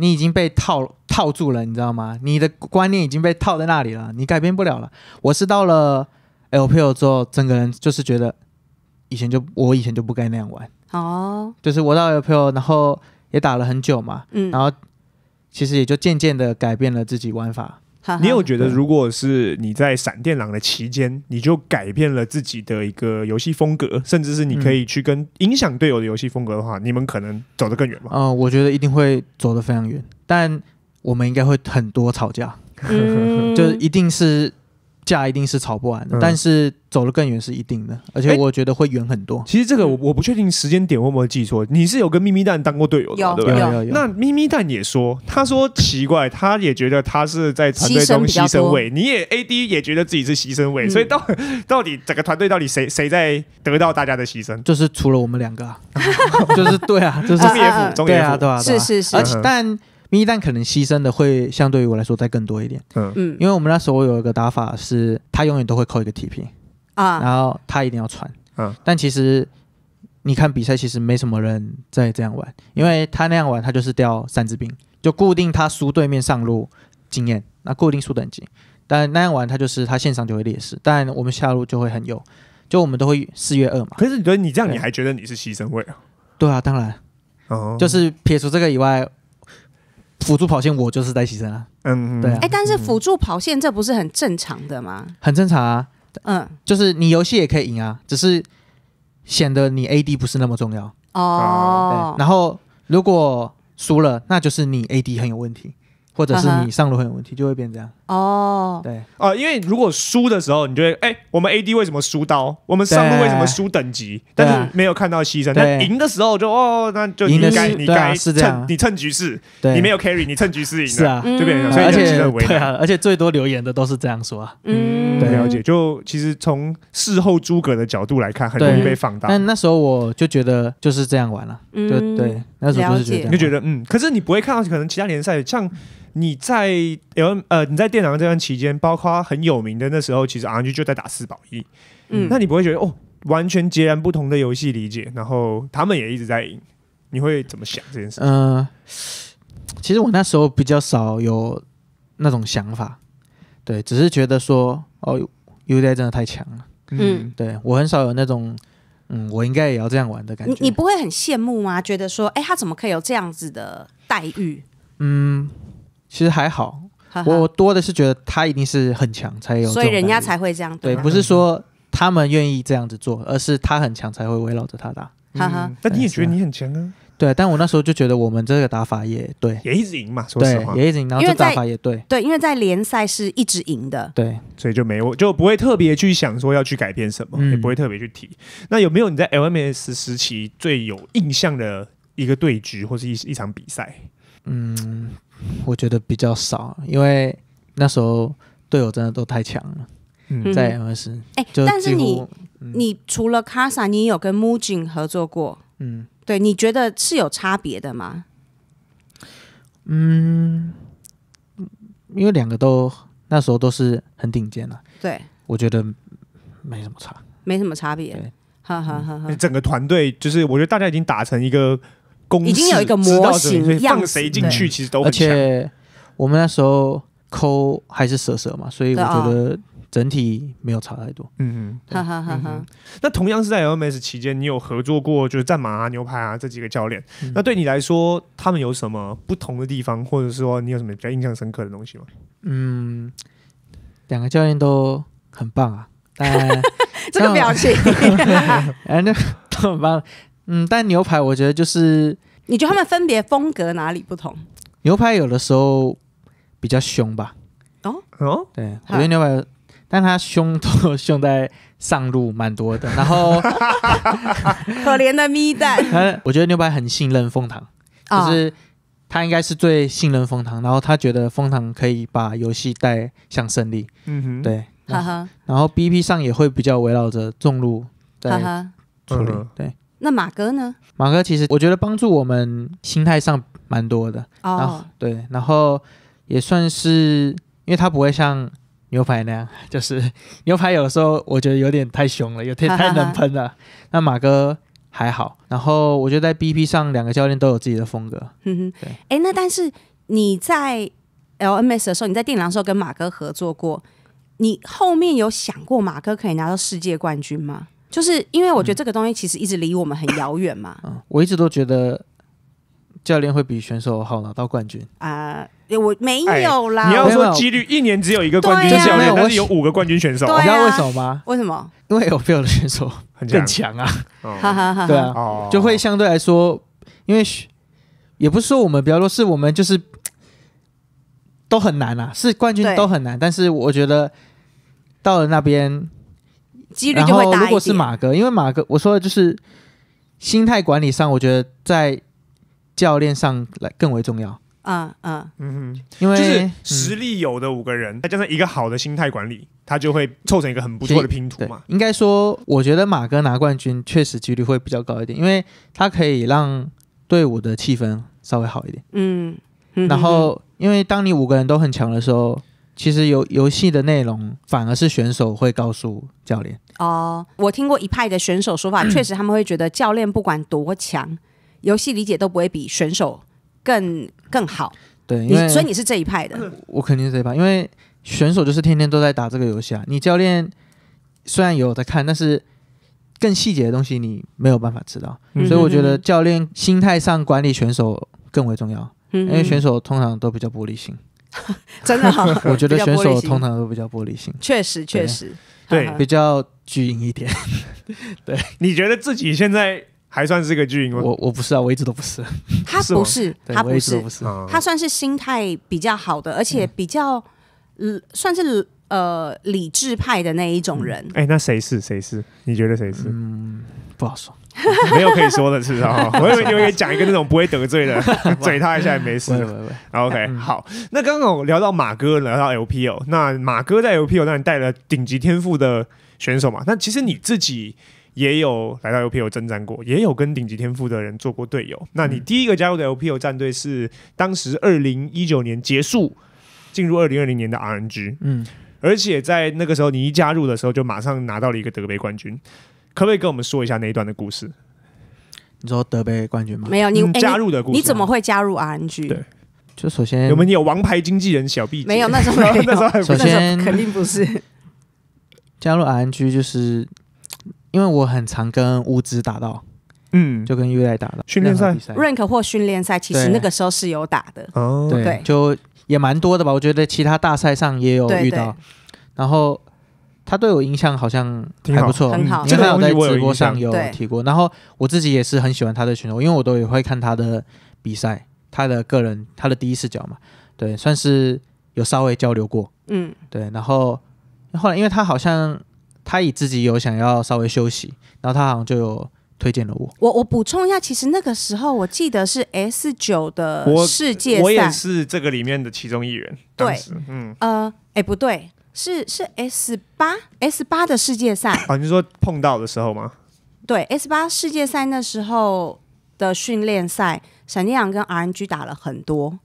你已经被套套住了，你知道吗？你的观念已经被套在那里了，你改变不了了。我是到了 LPL 之后，整个人就是觉得以前就我以前就不该那样玩。哦，就是我到 LPL，然后也打了很久嘛，嗯，然后其实也就渐渐的改变了自己玩法。
你有觉得，如
果是你在闪电狼的期间，你就改变了自己的一个游戏风格，甚至是你可以去跟影响队友的游戏风格的话，你们可能走得更远
吗？嗯，我觉得一定会走得非常远，但我们应该会很多吵架，就一定是。架一定是吵不完
的，但是走得更远是一定的，而且我觉得会远很多。其实这个我我不确定时间点会不会记错，你是有跟咪咪蛋当过队友，的，有有有。那咪咪蛋也说，他说奇怪，他也觉得他是在团队中牺牲位，你也 A D 也觉得自己是牺牲位，所以到到底整个团队到底谁谁在得到大家的牺牲？就是除了我们两个，啊，
就是对啊，就是中野辅中野对啊对啊，是是是，而且但。咪，蛋可能牺牲的会相对于我来说再更多一点，嗯嗯，因为我们那时候有一个打法是他永远都会扣一个 TP 啊，然后他一定要传，嗯，但其实你看比赛其实没什么人在这样玩，因为他那样玩他就是掉三支兵，就固定他输对面上路经验，那固定输等级，但那样玩他就是他线上就会劣势，但我们下路就会很有，就我们都会四月二嘛。可是你觉得你这样你还
觉得你是牺牲位啊？
对啊，当然，哦，就是撇除这个以外。辅助跑线，我就是在牺牲啊。嗯，对。哎，但是辅
助跑线这不是很正常的吗？
很正常啊。嗯，就是你游戏也可以赢啊，只是显得你 AD 不是那么重要
哦。
然后如果输了，那就是你 AD 很有问题。
或
者是你
上
路很有问题，就会变这样
哦。
对，哦，因为如果输的时候，你就会，哎，我们 AD 为什么输刀？我们上路为什么输等级？但是没有看到牺牲。那赢的时候就哦，那就你该你该趁你趁局势，你没有 carry，你趁局势赢了，就变成。而且对啊，而且最多留言的都是这样说。嗯，了解。就其实从事后诸葛的角度来看，很容易被放大。但那时候我就觉得就是这样玩了。对对，那时候就是觉得就觉得嗯，可是你不会看到，可能其他联赛像。你在有呃，你在电脑这段期间，包括很有名的那时候，其实 RNG 就在打四保一，嗯，那你不会觉得哦，完全截然不同的游戏理解，然后他们也一直在赢，你会怎么想这件事？嗯，
其实我那时候比较少有那种想法，对，只是觉得说哦，Uzi 真的太强了，嗯，对我很少有那种嗯，我应该也要这样玩的感觉，你你
不会很羡慕吗？觉得说，哎，他怎么可以有这样子的待遇？
嗯。其实还好，我多的是觉得他一定是很强才有，所以人家才会这样对，不是说他们愿意这样子做，而是他很强才会围绕着他打。
哈哈，那你也觉得你很强啊？
对，但我那时候就觉得我们这个打法也对，也一直赢嘛，说实话也一直
赢。然后这打法也对
对，因为在联赛是一直赢的，
对，所以就没有就不会特别去想说要去改变什么，也不会特别去提。那有没有你在 LMS 时期最有印象的一个对局或是一一场比赛？
嗯。我觉得比较少，因为那时候队友真的都太强了，嗯，在 M
S。哎，就但是你除了卡萨，你有跟 Mujin 合作过，嗯，对，你觉得是有差别的吗？
嗯，因为两个都那时候都是很顶尖啊。对，我觉得没
什么差，没什么差别，对，哈哈哈哈。
整个团队就是，我觉得大家已经打成一个。已经有一个模型谁进去其实都。而且
我们那时候抠还是蛇蛇嘛，所以我觉得整体没有差
太多。嗯嗯，
哈哈哈哈
那同样是在 LMS 期间，你有合作过就是战马啊、牛排啊这几个教练？那对你来说，他们有什么不同的地方，或者说你有什么比较印象深刻的东西吗？
嗯，两个教练都很棒啊。这个表情，哎，那都很棒。嗯，但牛排我觉得就是，
你觉得他们分别风格哪里不同？
牛排有的时候比较凶吧。哦哦，对，我觉得牛排，但他凶都凶在上路蛮多的，然后
可怜的咪蛋。
我觉得牛排很信任蜂糖，就是他应该是最信任封糖，然后他觉得封糖可以把游戏带向胜利。嗯哼，对，哈哈。然后 BP 上也会比较围绕着重路在处理，对。
那马哥呢？
马哥其实我觉得帮助我们心态上蛮多的哦。对，然后也算是，因为他不会像牛排那样，就是牛排有的时候我觉得有点太凶了，有点太能喷了。那马哥还好。然后我觉得在 BP 上，两个教练都有自己的风格。
哼哼。哎，那但是你在 LMS 的时候，你在电狼的时候跟马哥合作过，你后面有想过马哥可以拿到世界冠军吗？就是因为我觉得这个东西其实一直离我们很遥远嘛。嗯，
我一直都觉得教练会比选手好拿到冠军
啊！我没有啦。你要说几率，
一年只有一个冠军就是教练，但是有五个冠军选手，你知道为什么吗？为什么？因为有队友的选手更强啊！
哈哈哈。对啊，
就会相
对来说，因为也不是说我们比较弱，是我们就是都很难啊，是冠军都很难。但是我觉得到了那边。
几率就会大一点。如果是马
哥，因为马哥我说的就是心态管理上，我觉得在教练上来更为重要。
嗯嗯嗯哼，
因为就是实力有的五个人，再加上一个好的心态管理，他就会凑成一个很不错
的拼图嘛。应该说，我觉得马哥拿冠军确实几率会比较高一点，因为他可以让队伍的气氛稍微好一点。
嗯，然后
因为当你五个人都很强的时候。其实游游戏的内容反而是选手会告诉教练。
哦，我听过一派的选手说法，确实他们会觉得教练不管多强，游戏理解都不会比选手更更好。对，所以你是这一派的？
我肯定是这一派，因为选手就是天天都在打这个游戏啊。你教练虽然有在看，但是更细节的东西你没有办法知道，所以我觉得教练心态上管理选手更为重要，因为选手通常都比较玻璃心。
真的，我觉得选手通常都比较玻璃心，确实确实，对比较巨婴一点。对你觉得自己现在还算是个巨婴吗？我我不是啊，我一直都不是。他不是，他不
是，不是，他算是心态比较好的，而且比较嗯、算是呃理智派的那一种人。
哎，那谁是谁是？你觉得谁是？嗯，不好说。没有可以说的，至少我会，你会讲一个那种不会得罪的，嘴他一下也没事。OK，好，那刚刚我聊到马哥，聊到 LPL，那马哥在 LPL 那里带了顶级天赋的选手嘛？那其实你自己也有来到 LPL 征战过，也有跟顶级天赋的人做过队友。那你第一个加入的 LPL 战队是当时二零一九年结束进入二零二零年的 RNG，嗯，而且在那个时候你一加入的时候就马上拿到了一个德杯冠军。可不可以跟我们说一下那一段的故事？你说德杯冠军吗？没有，你加入的，你怎
么会加入 RNG？对，
就首先我们有王牌经纪人小 B。没有那时候，那时候首先肯定
不是
加入 RNG，就是因为我很常跟乌兹打到，嗯，就跟 u 来 i 打到训练赛、
rank 或训练赛，其实那个时候是有打的。哦，对，
就也蛮多的吧？我觉得其他大赛上也有遇到，然后。他对我印象好像还不错，因为他在直播上有提过。然后我自己也是很喜欢他的选手，因为我都也会看他的比赛，他的个人，他的第一视角嘛，对，算是有稍微交流过。嗯，对。然后后来，因为他好像他以自己有想要稍微休息，然后他好像就有推荐了我。
我我补充一下，其实那个时候我记得是 S 九的世界赛，我也
是这个里面的其中一员。对，嗯，
呃，哎，不对。是是 S 八 S 八的世界赛
哦，你说碰到的时候吗？
对 S 八世界赛那时候的训练赛，闪电狼跟 RNG 打了很多，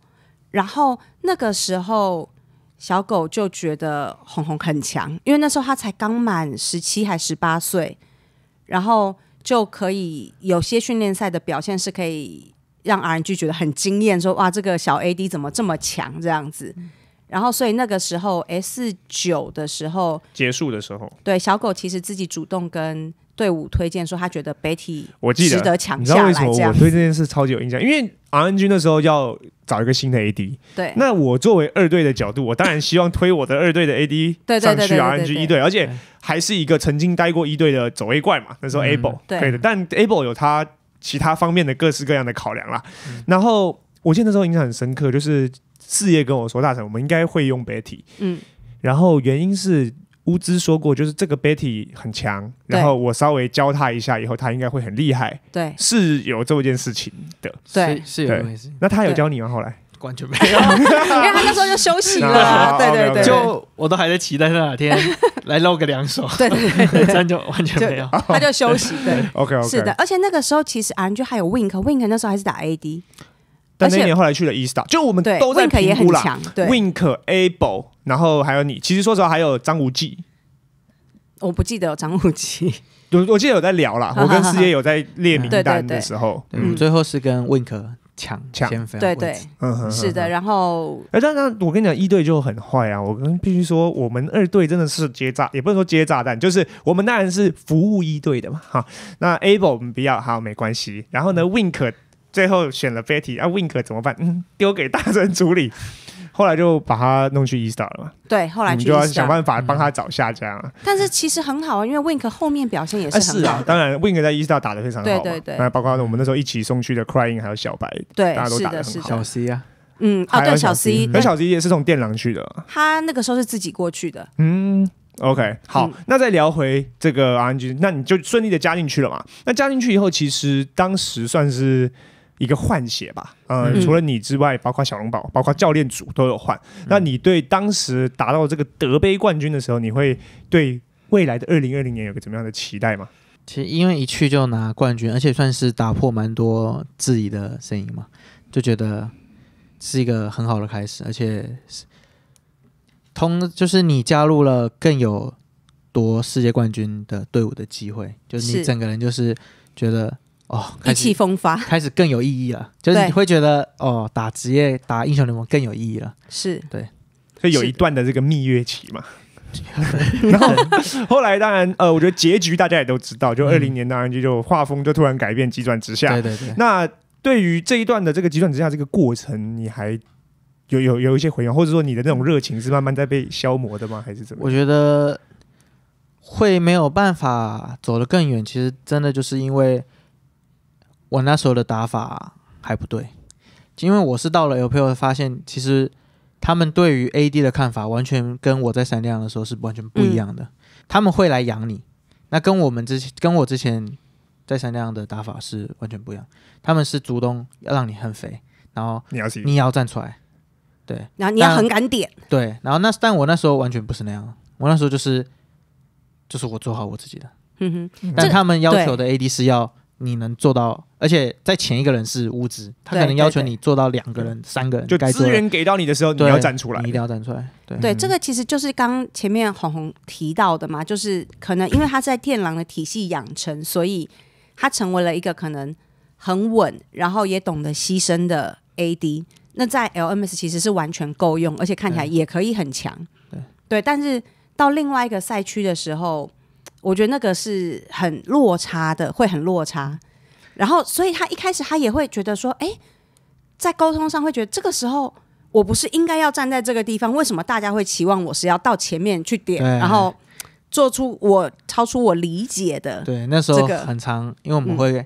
然后那个时候小狗就觉得红红很强，因为那时候他才刚满十七还十八岁，然后就可以有些训练赛的表现是可以让 RNG 觉得很惊艳，说哇这个小 AD 怎么这么强这样子。然后，所以那个时候 S 九的时候
结束的时候，
对小狗其实自己主动跟队伍推荐说，他觉得 Betty 我记得值得抢你知道为什我对
这件事超级有印象，因为 RNG 那时候要找一个新的 AD。对，那我作为二队的角度，我当然希望推我的二队的 AD 上去 RNG 一队，而且还是一个曾经待过一队的走 A 怪嘛。那时候 able 可的，但 able 有他其他方面的各式各样的考量啦。然后我记得那时候印象很深刻，就是。事业跟我说：“大神，我们应该会用 Betty。”嗯，然后原因是乌兹说过，就是这个 Betty 很强，然后我稍微教他一下，以后他应该会很厉害。对，是有这么件事情的。对，是有这么件事情。那他有教你吗？后来完全没有，因为他那时候就休息了。对对对，就我都还在期待他哪天来露个两手。对 对对，就完全没有，他就休息。对，OK OK。是的，
而且那个时候其实 RG n 还有 Wink，Wink 那时候还是打 AD。那年后
来去了 Estar，就我们都在平五了。Wink Able，然后还有你，其实说实话还有张无忌，
我不记得有张无忌。
我我记得有在聊啦，我跟师姐有在列名单的时候，嗯，最后是跟 Wink 抢抢分，对对，
嗯，是的。然后，哎，但但
我跟你讲，一队就很坏啊。我跟必须说，我们二队真的是接炸，也不能说接炸弹，就是我们当然是服务一队的嘛。哈，那 Able 我们比要，好，没关系。然后呢，Wink。最后选了 Betty，那 Wink 怎么办？嗯，丢给大神处理。后来就把他弄去 Estar 了嘛。
对，后来就要想办
法帮他找下家。
但是其实很好啊，因为 Wink 后面表现也是很好。
当然，Wink 在 Estar 打的非常好，对对对，那包括我们那时候一起送去的 Crying 还有小白，对，大家都打得很好。小 C 啊，
嗯，啊对，小 C，小 C
也是从电狼去的。
他那个时候是自己过去的。嗯
，OK，好，那再聊回这个 r n g 那你就顺利的加进去了嘛。那加进去以后，其实当时算是。一个换血吧，嗯，除了你之外，包括小龙宝，包括教练组都有换。那你对当时达到这个德杯冠军的时候，你会对未来的二零二零年有个怎么样的期待吗？其实因为一去就拿冠军，而且算是打破蛮
多质疑的声音嘛，就觉得是一个很好的开始，而且是通，就是你加入了更有夺世界冠军的队伍的机会，就是你整个人就是觉得。哦，意
气风发，
开始更有意义了，就是你会觉得哦，打职业打英雄联盟更有意义了，
是对，以有一段的这个蜜月期嘛。然后后来当然呃，我觉得结局大家也都知道，就二零年当然就就画风就突然改变，急转直下。对对对。那对于这一段的这个急转直下这个过程，你还有有有一些回勇，或者说你的那种热情是慢慢在被消磨的吗？还是怎么？我
觉得会没有办法走得更远，其实真的就是因为。我那时候的打法还不对，因为我是到了 LPL 发现，其实他们对于 AD 的看法完全跟我在闪亮的时候是完全不一样的。他们会来养你，那跟我们之前跟我之前在闪亮的打法是完全不一样。他们是主动要让你很肥，然后你要你要站出来，对，然后你要很敢点，对，然后那但我那时候完全不是那样，我那时候就是就是我做好我自己的，但他们要求的 AD 是要。你能做到，而且在前一个人是物资，他可能要求你做到两个人、三个人，就资源给到你的时候，你要站出来，你一定要站出来。对，这个
其实就是刚前面红红提到的嘛，就是可能因为他在电狼的体系养成，所以他成为了一个可能很稳，然后也懂得牺牲的 AD。那在 LMS 其实是完全够用，而且看起来也可以很强。对，对，但是到另外一个赛区的时候。我觉得那个是很落差的，会很落差。然后，所以他一开始他也会觉得说：“哎，在沟通上会觉得这个时候，我不是应该要站在这个地方？为什么大家会期望我是要到前面去点，然后做出我超出我理解的？”对，那时候很长，因为我们会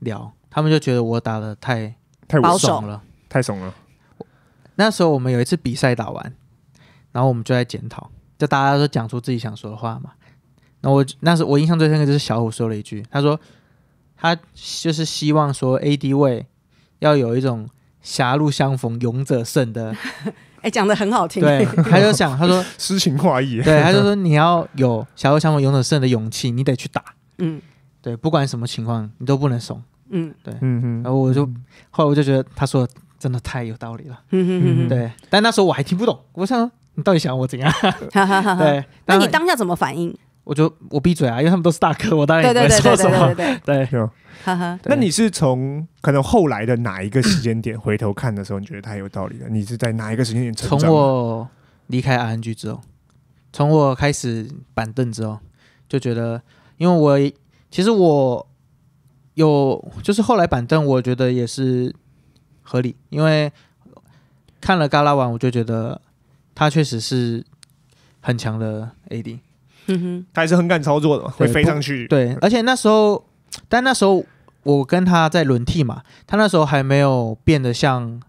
聊，他们就觉得我打的太太保守了，太怂了。那时候我们有一次比赛打完，然后我们就在检讨，就大家都讲出自己想说的话嘛。我那时我印象最深刻就是小虎说了一句，他说他就是希望说 A D 位要有一种狭路相逢勇者胜的，
哎，讲的很好听。对，他就想 他说
诗情画意。对，他就说你
要有狭路相逢勇者胜的勇气，你得去打。嗯，对，不管什么情况你都不能怂。嗯，对。嗯嗯。然后我就后来我就觉得他说真的太有道理了。嗯哼对，但那时候我还听不懂，我想你到底想我怎样？哈哈哈哈哈。对，那你当下怎么反应？我就
我闭嘴啊，因为他们都是大哥，我当然也没说什么。对哈哈。那你是从可能后来的哪一个时间点回头看的时候，你觉得他有道理的？你是在哪一个时间点成长？从我离开 RNG 之后，从我开始板凳之后，
就觉得，因为我其实我有，就是后来板凳，我觉得也是合理，因为看了嘎啦玩，我就觉得他确实是很强的 AD。哼哼，他还是很敢操作的，会飞上去。对，而且那时候，但那时候我跟他在轮替嘛，他那时候还没有变得像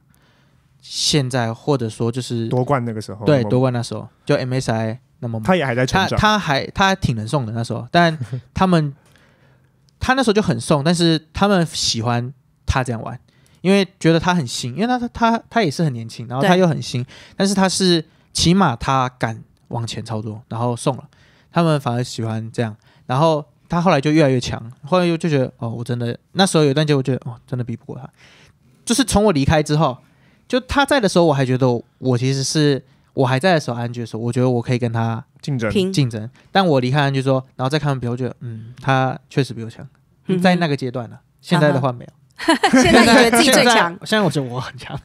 现在，或者说就是夺冠那个时候。对，夺冠那时候就 MSI，那么他也还在成长，他还他还挺能送的那时候。但 他们他那时候就很送，但是他们喜欢他这样玩，因为觉得他很新，因为他他他也是很年轻，然后他又很新，但是他是起码他敢往前操作，然后送了。他们反而喜欢这样，然后他后来就越来越强。后来又就觉得，哦，我真的那时候有段就我觉得，哦，真的比不过他。就是从我离开之后，就他在的时候，我还觉得我其实是我还在的时候，安居的时候，我觉得我可以跟他竞争竞争。但我离开安局说，然后再看我觉得嗯，他确实比我强。在那个阶段呢，现在的话没有。现在觉得自己最强。现在我觉得我很强，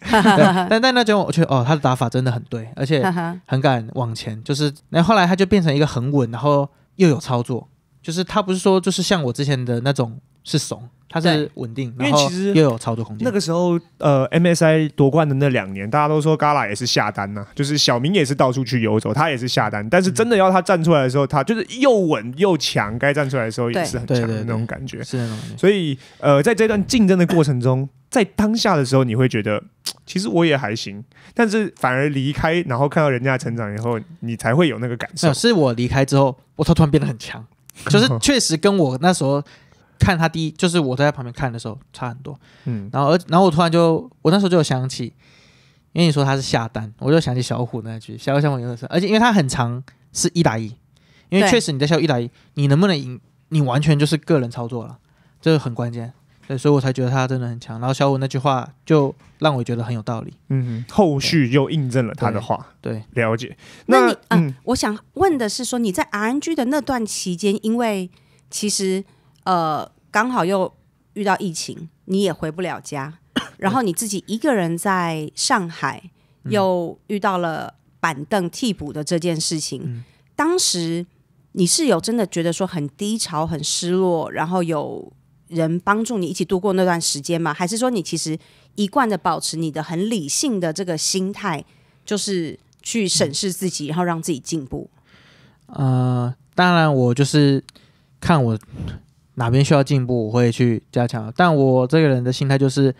但但那种我得哦，他的打法真的很对，而且 很敢往前。就是那后来他就变成一个很稳，然后又有操
作。就是他不是说就是像我之前的那种是怂。他是稳定，因为其实又有操作空间。那个时候，呃，MSI 夺冠的那两年，大家都说 Gala 也是下单呢，就是小明也是到处去游走，他也是下单。但是真的要他站出来的时候，他就是又稳又强。该站出来的时候也是很强的那种感觉。是。所以，呃，在这段竞争的过程中，在当下的时候，你会觉得其实我也还行。但是反而离开，然后看到人家成长以后，你才会有那个感受。是我离开之后，我他突然变得很强，
就是确实跟我那时候。看他第一，就是我在旁边看的时候差很多，嗯，然后而然后我突然就我那时候就想起，因为你说他是下单，我就想起小虎那句“小虎向往游而且因为他很长，是一打一，因为确实你在下一打一，你能不能赢，你完全就是个人操作了，这个很关键，对，所以我才觉得他真的很强。然后小虎那句话就让我觉得很有道理，嗯嗯，后续又印证了他的
话，对，了解。
那你嗯，我想问的是说你在 RNG 的那段期间，因为其实呃。刚好又遇到疫情，你也回不了家，然后你自己一个人在上海，又遇到了板凳替补的这件事情。当时你是有真的觉得说很低潮、很失落，然后有人帮助你一起度过那段时间吗？还是说你其实一贯的保持你的很理性的这个心态，就是去审视自己，然后让自己进步？
呃，当然，我就是看我。哪边需要进步，我会去加强。但我这个人的心态就是，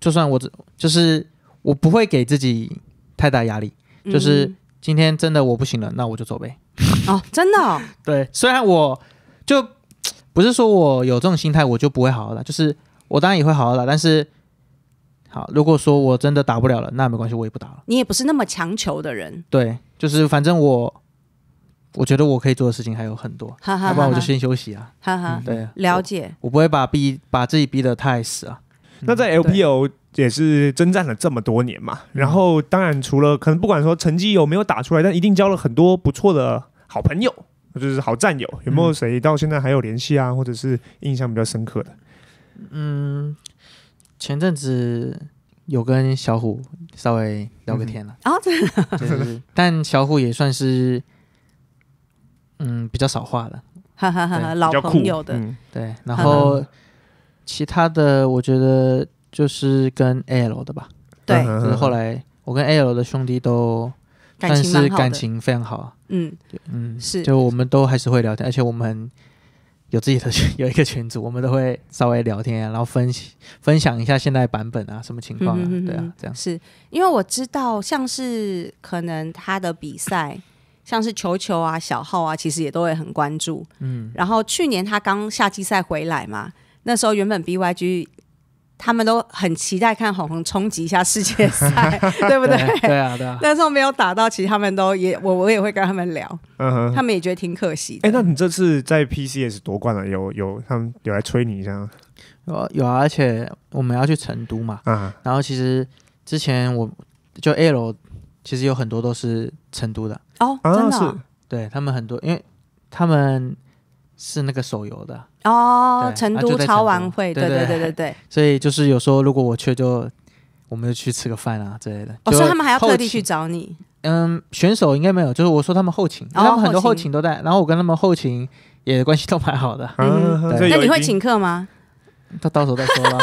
就算我这就是我不会给自己太大压力。就是今天真的我不行了，那我就走呗。
哦，真的？对，
虽然我就不是说我有这种心态，我就不会好好打。就是我当然也会好好打，但是好，如果说我真的打不了了，那没关系，我也不打了。
你也不是那么强求的人。
对，就是反正我。我觉得我可以做的事情还有很多，
哈哈，要不然我就先休息啊，哈哈，对，了解，我不会把逼把自己逼得太死啊。那在 LPL 也是征战了这么多年嘛，然后当然除了可能不管说成绩有没有打出来，但一定交了很多不错的好朋友，就是好战友，有没有谁到现在还有联系啊，或者是印象比较深刻的？
嗯，
前阵子有跟小虎稍微聊个天了啊，
真的，但小虎也算是。嗯，比较少画
了，哈哈哈！老朋友的，对。然后
其他的，我觉得就是跟 L 的吧，对。就是后来我跟 L 的兄弟都但是感情非常好，嗯嗯，是，就我们都还是会聊天，而且我们有自己的 有一个群组，我们都会稍微聊天，然后分分享一下现在版本啊，什么情况啊，对啊，这样是
因为我知道，像是可能他的比赛。像是球球啊、小号啊，其实也都会很关注。嗯，然后去年他刚夏季赛回来嘛，那时候原本 BYG 他们都很期待看红红冲击一下世界赛，对不对？对啊，对啊。但是没有打到，其实他们都也我我也会跟他们聊，嗯，哼，他们也觉得挺可惜。哎，那你
这次在 PCS 夺冠了，有有他们有来催你一下？有有啊，而且
我们要去成都嘛。嗯。然后其实之前我就 L。其实有很多都是成都的哦，真的，对他们很多，因为他们是那个手游的
哦，成都超玩会，对对对对对，
所以就是有时候如果我去，就我们就去吃个饭啊之类的。我说他们还要特地去找你，嗯，选手应该没有，就是我说他们后勤，他们很多后勤都在，然后我跟他们后勤
也关系都蛮好的。那你会请客吗？他到时候再说了，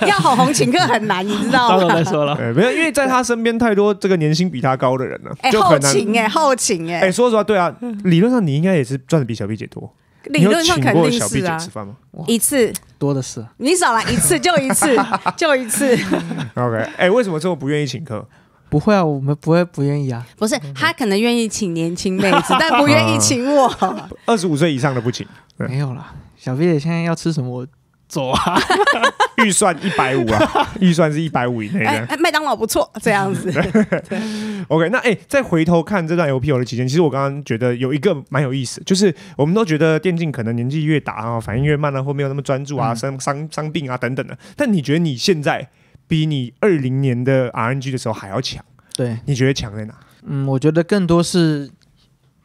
要网红请客很难，你知道吗？到时候再说
了，没有，因为在他身边太多这个年薪比他高的人了。哎，后勤哎，
后勤哎。哎，
说实话，对啊，理论上你应该也是赚的比小 B 姐多。理论上肯定小 B 姐吃饭吗？一次多的是，
你少来一次就一次，就一次。
OK，哎，为什么这么不愿意请客？不会啊，我们
不会不愿意啊。不
是，他可能愿意请年轻妹子，但不愿意请我。二
十
五岁以上的不请，没有啦。小 B 姐现在要吃什么？走啊，预算一百五啊，预算是一百五以内的。哎，
麦当劳不错，这样子。
OK，那哎，再回头看这段 l p O 的期间，其实我刚刚觉得有一个蛮有意思，就是我们都觉得电竞可能年纪越大啊，反应越慢啊，或没有那么专注啊，伤伤伤病啊等等的。但你觉得你现在比你二零年的 RNG 的时候还要强？对，你觉得强在哪？嗯，我觉得更多是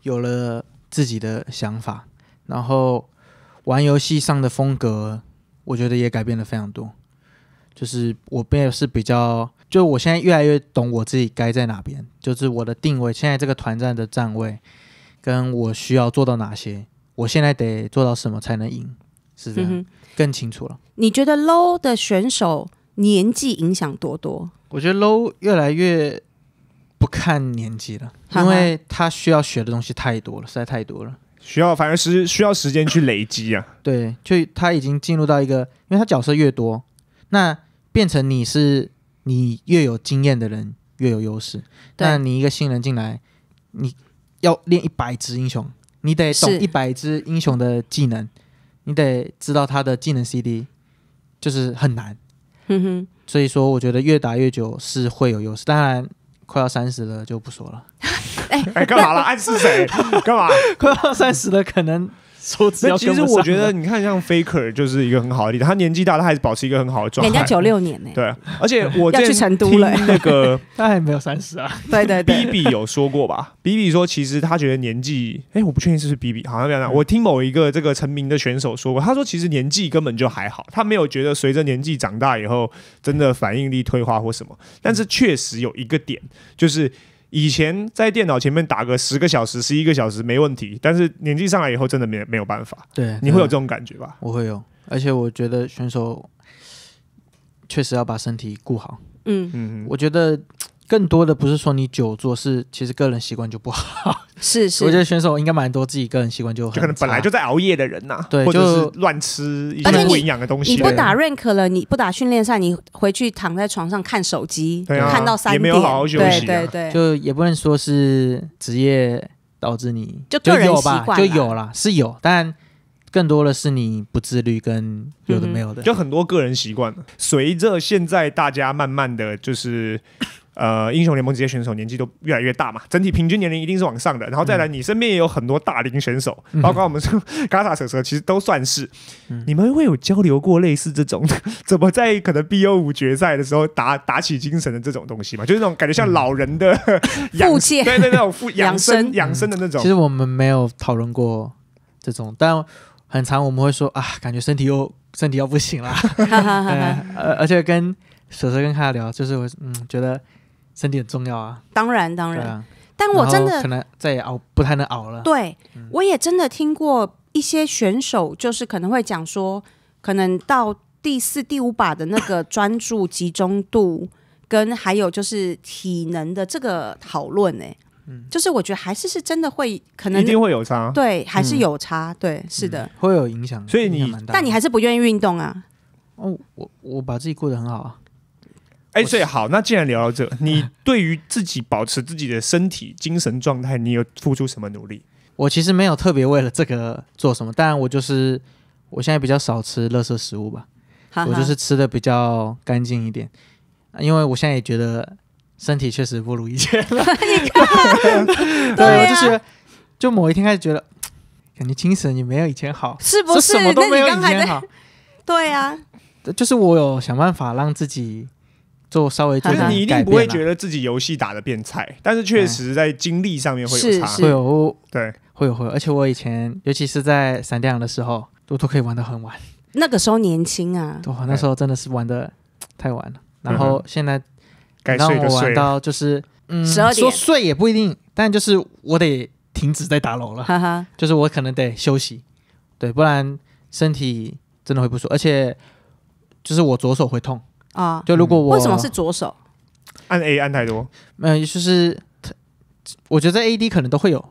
有了自己的想法，
然后玩游戏上的风格。我觉得也改变了非常多，就是我变是比较，就我现在越来越懂我自己该在哪边，就是我的定位，现在这个团战的站位，跟我需要做到哪些，我现在得做到什么才能赢，是这样，更清楚了。
你觉得 low 的选手年纪影响多多？
我觉得 low 越来越不看年纪了，因为他需要学的东西太多了，实在太多了。
需要反而是需要时间去累积啊。
对，就他已经进入到一个，因为他角色越多，那变成你是你越有经验的人
越有优势。
但
你一个新人进来，你要练一百只英雄，你得懂一百只英雄的技能，你得知道他的技能 CD，就是很难。哼哼，所以说我觉得越打越久是会有优势，当然。快要三十
了就不说了。哎，干嘛了？暗示谁？干嘛？
快要三十了，可能。
其实我觉得，你看像 faker 就是一个很好的例子。他年纪大，他还是保持一个很好的状态。人家九六年呢，对，而且 我要去成都了。那个
他还没有三十啊，对
对对。bb
有说过吧？bb 说其实他觉得年纪，哎，我不确定是不是 bb，好像没有。我听某一个这个成名的选手说过，他说其实年纪根本就还好，他没有觉得随着年纪长大以后真的反应力退化或什么。但是确实有一个点就是。以前在电脑前面打个十个小时、十一个小时没问题，但是年纪上来以后，真的没没有办法。对，你会有这种感觉吧？我会有，而且我觉得选手
确实要把身体顾好。嗯嗯，我觉得更多的不是说你久坐，是其实个人习惯就不好。是是，我觉得选手应该蛮多，自己个人习惯就就可能本来就
在熬夜的人呐，对，或者是乱吃一些不营养的东西。你不打
rank 了，你不打训练赛，你回去躺在床上看手机，看到三点，也没有好好休息。对对对，
就也不能说是职业导致你，就个人习惯就有啦，是有，但更多的是你不自律跟有的没有的，就
很多个人习惯。随着现在大家慢慢的就是。呃，英雄联盟职业选手年纪都越来越大嘛，整体平均年龄一定是往上的。然后再来，你身边也有很多大龄选手，包括我们说 嘎萨舍舍，其实都算是。你们会有交流过类似这种，怎么在可能 BO 五决赛的时候打打起精神的这种东西吗？就是那种感觉像老人的，对 对对，那种 养生养生的那种。其实
我们没有讨论过这种，但很长我们会说啊，感觉身体又身体要不行了。呃，而且跟舍舍跟他聊，就是我嗯觉得。身体很重要啊，当
然当然，但我真的可能
再也熬不太能熬了。对，
我也真的听过一些选手，就是可能会讲说，可能到第四、第五把的那个专注集中度，跟还有就是体能的这个讨论，哎，就是我觉得还是是真的会，可能一定会
有差，对，
还是有差，对，是的，
会有影响。所以你但你
还是不愿意运动啊？哦，我
我把自己过得很好啊。哎，最好。那既然聊到这，你对于自己保持自己的身体、精神状态，你有付出什么努力？我其实没有特别为了这个
做什么，但我就是我现在比较少吃垃圾食物吧，我就是吃的比较干净一点，因为我现在也觉得身体确实不如以前了。你看，对，就是就某一天开始觉得，感觉精神也没有以前好，是不是？什么都没有以前好，对啊，就是我有想办法让自己。做稍微做，你一定不会觉
得
自己游戏打的变菜，但是确实在精力上面
会有差，会有对，会有会有。而且我以前，尤其是在闪电的时候，我都可以玩的很晚。
那个时候年轻啊，对，那时候
真的是玩的太晚了。然后现在该睡就睡，到就是十二说睡也不一定，但就是我得停止在打楼了，哈哈，就是我可能得休息，对，不然身体真的会不舒服，而且就是我左手会痛。啊，就如果我为什么是左手按 A 按太多？呃，就是我觉得 A D 可能都会有，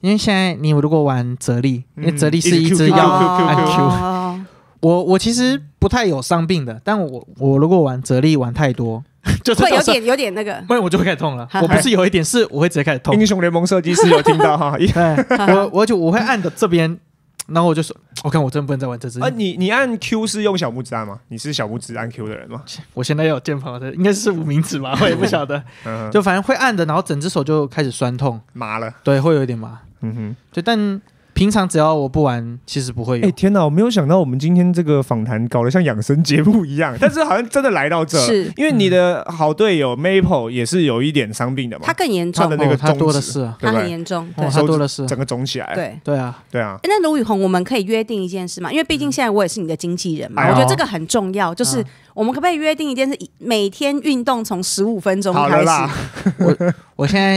因为现在你如果玩泽丽，因为泽丽是一只要按 Q。我我其实不太有伤病的，但我我如果玩泽丽玩太多，
就 会有点有点那个，不然我就会开始痛了。我不是有一
点是，我会直接开始痛。英雄联盟设计师有听到哈？我我就我会按的这边。然后我就说，我看我真的不能再玩这
只。哎，你你按 Q 是用小拇指按吗？你是小拇指按 Q 的人吗？我现在要键盘的，应该是无名指吧，我也不晓得。就反正会按的，然后
整只手就开始酸痛、麻了。对，会有一点麻。嗯哼，对，但。平常只要我
不玩，其实不会有。哎，天哪，我没有想到我们今天这个访谈搞得像养生节目一样，但是好像真的来到这，是因为你的好队友 Maple 也是有一点伤病的嘛？
他更严重，他的那个他多的是，他很严重，对，他多的
是，整个肿起来，对，对啊，对啊。
那卢宇宏，我们可以约定一件事嘛？因为毕竟现在我也是你的经纪人嘛，我觉得这个很重要，就是我们可不可以约定一件事，每天运动从十五分钟开始？
我，我现
在，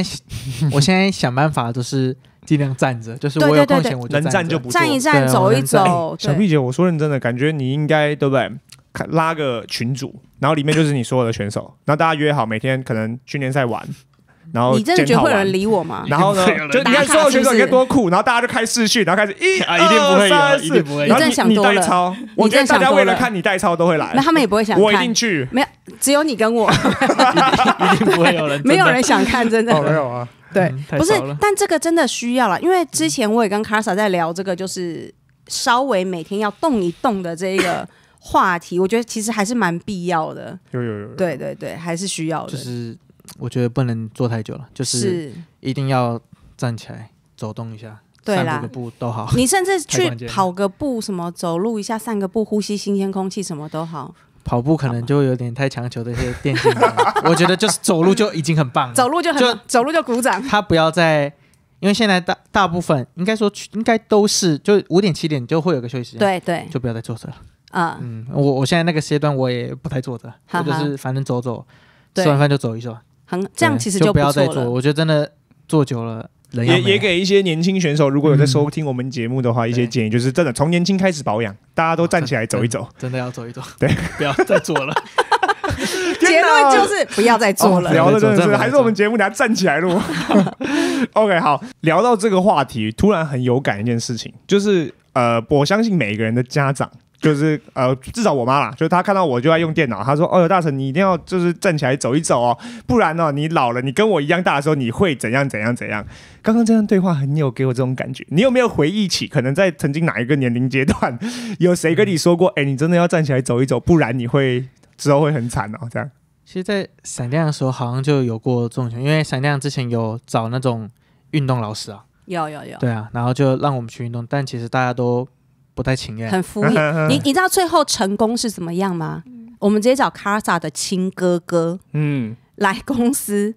我现在想办法，就是。尽量站着，就是有空闲我能站就站，站一站走一走。小毕姐，我说认真的，感觉你应该对不对？拉个群主，然后里面就是你所有的选手，然后大家约好每天可能训练赛玩。然后你真的觉得会有人理我吗？然后呢，就你看有选手应该多酷，然后大家就开视讯，然后开始一、一定二、三、四，然后你多了？我觉得大家为了看你代操都会来。那他
们也不会想，我一定去。没有，只有你跟我，一定不会有人，没有人想看，真的，没有啊。对，不是，但这个真的需要了，因为之前我也跟卡莎在聊这个，就是稍微每天要动一动的这个 话题，我觉得其实还是蛮必要的。有有有，对对对，还是需要的。就
是。我觉得不能坐太久了，就是一定要站起来走动一下，散个步都好。你甚至去跑
个步，什么走路一下、散个步、呼吸新鲜空气，什么都好。
跑步可能就有点太强求这些电竞了。我觉得就是走路就已经很棒了，走路就很就走路就鼓掌。他不要再，因为现在大大部分应该说应该都是，就五点七点就会有个休息时间，对对，就不要再坐着了
啊。嗯，我
我现在那个阶段我也不太坐着，我就是反正走走，吃完饭就走一走。很这样其实就不要再做，我
觉得真的做久了，也也给一些年轻选手，如果有在收听我们节目的话，一些建议就是真的从年轻开始保养，大家都站起来走一走，真的要走一走，对，不要再做了。结论就是不要再做了，聊的真的是还是我们节目，等下站起来录。OK，好，聊到这个话题，突然很有感一件事情，就是呃，我相信每一个人的家长。就是呃，至少我妈啦，就是她看到我就在用电脑，她说：“哦，大神，你一定要就是站起来走一走哦，不然呢，你老了，你跟我一样大的时候，你会怎样怎样怎样。”刚刚这段对话很有给我这种感觉，你有没有回忆起可能在曾经哪一个年龄阶段，有谁跟你说过：“哎，你真的要站起来走一走，不然你会之后会很惨哦。”这样。其实，在闪亮的时候好像就有过这种，情况，因为闪亮之
前有找那种运动老师啊，有有有，对啊，然后就让我们去运动，但其实大家都。不太情愿，很敷衍。你你
知道最后成功是怎么样吗？我们直接找卡萨的亲哥哥，嗯，来公司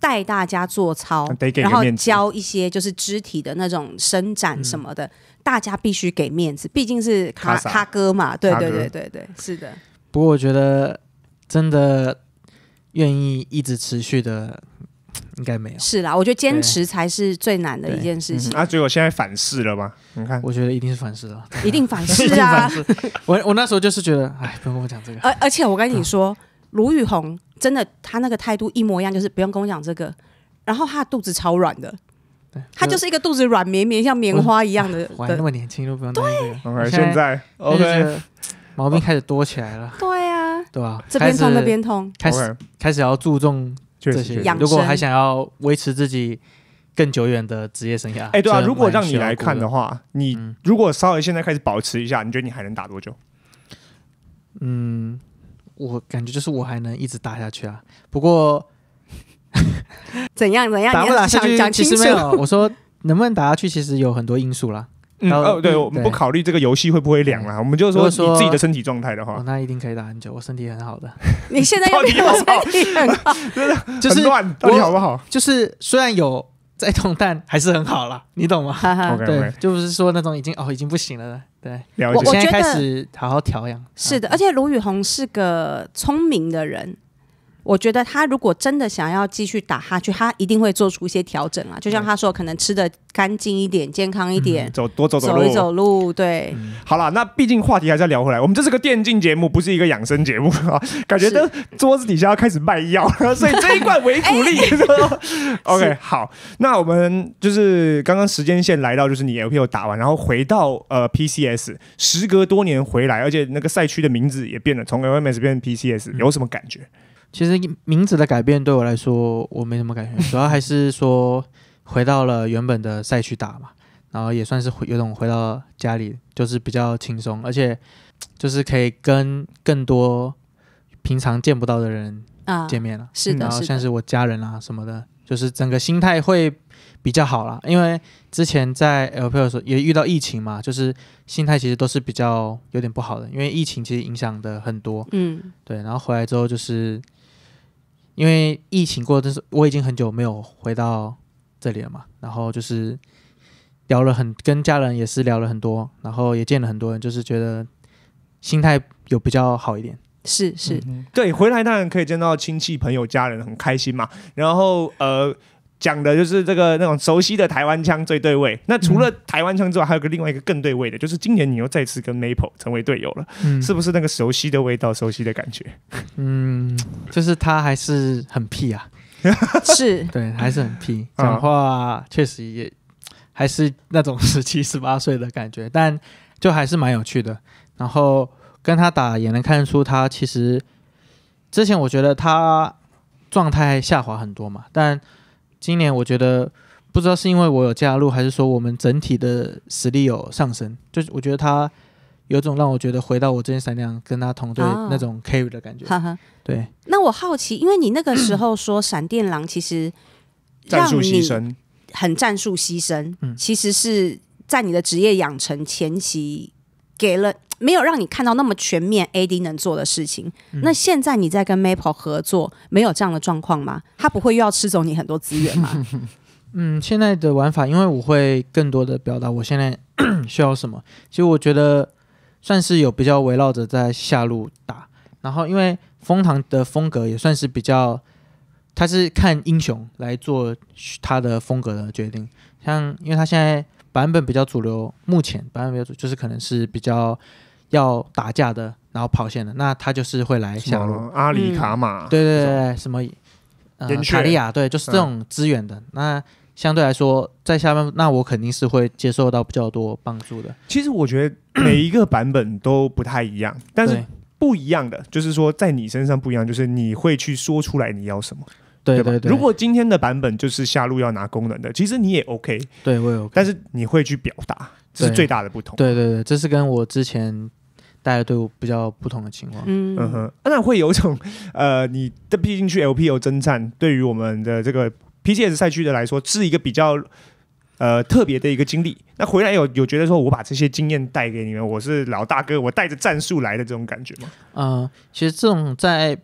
带大家做操，然后教一些就是肢体的那种伸展什么的，大家必须给面子，毕竟是卡卡哥嘛，对对对对对，是的。
不过我觉得真的愿意一直持续的。应该没有。是
啦，我觉得坚持才是最难的一件事情。啊，
结果现在反噬了吧？你看，我觉得一定是反噬了。一定反噬啊！我我那时候就是觉得，哎，不用跟我讲这个。而而
且我跟你说，卢雨红真的，他那个态度一模一样，就是不用跟我讲这个。然后他肚子超软的，对，他就是一个肚子软绵绵，像棉花一样的。还那么
年轻都不用对，现在 OK，毛病开始多起来了。对呀，对吧？这边痛那边痛，开始开始要注重。确实，如果还想要
维持自己更久远的职业生涯，哎，对啊，如果让你来看的话，你如果稍微现在开始保持一下，你觉得你还能打多久？嗯，我感觉就是我还能一直打下去啊。不过，
怎样怎样打不打下去？其实没有，我
说能不能打下去，其实有很多因素啦。嗯哦，对我们不
考虑这个游戏会不会凉了，我们就是说你自己的身体状态的话，那一定可以打很久。我身体很好的，
你现在又比我身体，很好，就是到底好不好？就
是虽然有在痛，但还是很好了，你懂吗？OK，对，就是说那种已经哦已经不行了，对，我现在开始好好调养。
是的，而且卢宇红是个聪明的人。我觉得他如果真的想要继续打下去，他一定会做出一些调整啊。就像他说，可能吃的干净一点，健康一点，走多走走一走路，对。
好了，那毕竟话题还是要聊回来，我们这是个电竞节目，不是一个养生节目啊。感觉都桌子底下要开始卖药，这一罐维钴利。OK，好，那我们就是刚刚时间线来到，就是你 LPL 打完，然后回到呃 PCS，时隔多年回来，而且那个赛区的名字也变了，从 LMS 变成 PCS，有什么感觉？
其实名字的改变对我来说我没什么感觉，主要还是说回到了原本的赛区打嘛，然后也算是有种回到家里，就是比较轻松，而且就是可以跟更多平常见不到的人见面了，是的，然后像是我家人啊什么的，就是整个心态会比较好了，因为之前在 LPL 的时候也遇到疫情嘛，就是心态其实都是比较有点不好的，因为疫情其实影响的很多，嗯，对，然后回来之后就是。因为疫情过，就是我已经很久没有回到这里了嘛。然后就是聊了很，跟家人也是聊了很多，然后也见了很多人，就是觉得心态有比较好一点。
是是，对，回来当然可以见到亲戚、朋友、家人，很开心嘛。然后呃。讲的就是这个那种熟悉的台湾腔最对味。那除了台湾腔之外，还有个另外一个更对味的，就是今年你又再次跟 Maple 成为队友了，是不是那个熟悉的味道、熟悉的感觉？
嗯，就是他还是很屁啊，是，对，还是很屁。讲话确实也还是那种十七十八岁的感觉，但就还是蛮有趣的。然后跟他打也能看出他其实之前我觉得他状态下滑很多嘛，但。今年我觉得不知道是因为我有加入，还是说我们整体的实力有上升，就是我觉得他有种让我觉得回到我之前闪亮跟他同队那种 carry 的感觉。对，
那我好奇，因为你那个时候说闪电狼其实战术牺牲很战术牺牲，其实是在你的职业养成前期给了。没有让你看到那么全面，AD 能做的事情。那现在你在跟 Maple 合作，没有这样的状况吗？他不会又要吃走你很多资源吗？
嗯，现在的玩法，因为我会更多的表达我现在 需要什么。其实我觉得算是有比较围绕着在下路打。然后因为封堂的风格也算是比较，他是看英雄来做他的风格的决定。像因为他现在版本比较主流，目前版本比较主就是可能是比较。要打架的，然后跑线的，那他就是会来下路。阿里卡马，对对对，什么？卡利亚，对，就是这种资源的。那相对来说，在下面，那我肯定是会接受到比较多帮助的。
其实我觉得每一个版本都不太一样，但是不一样的就是说，在你身上不一样，就是你会去说出来你要什么，对对对。如果今天的版本就是下路要拿功能的，其实你也 OK，对我也 OK，但是你会去表达，这是最大的不同。对对对，这是跟我之前。大家都有比较不同的情况，嗯嗯，那会有一种，呃，你的毕竟去 l p o 征战，对于我们的这个 p g s 赛区的来说，是一个比较呃特别的一个经历。那回来有有觉得说，我把这些经验带给你们，我是老大哥，我带着战术来的这种感觉吗？呃，其实这
种在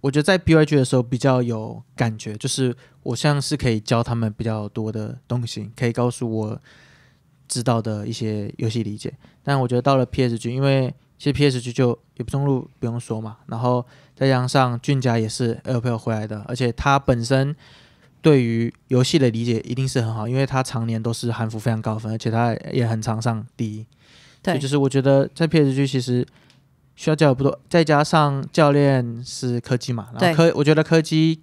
我觉得在 BYG 的时候比较有感觉，就是我像是可以教他们比较多的东西，可以告诉我知道的一些游戏理解。但我觉得到了 p s g 因为其实 P S g 就也不中路不用说嘛，然后再加上俊甲也是 L P L 回来的，而且他本身对于游戏的理解一定是很好，因为他常年都是韩服非常高分，而且他也很常上第一。对，就是我觉得在 P S g 其实需要教的不多，再加上教练是柯基嘛，然后柯我觉得柯基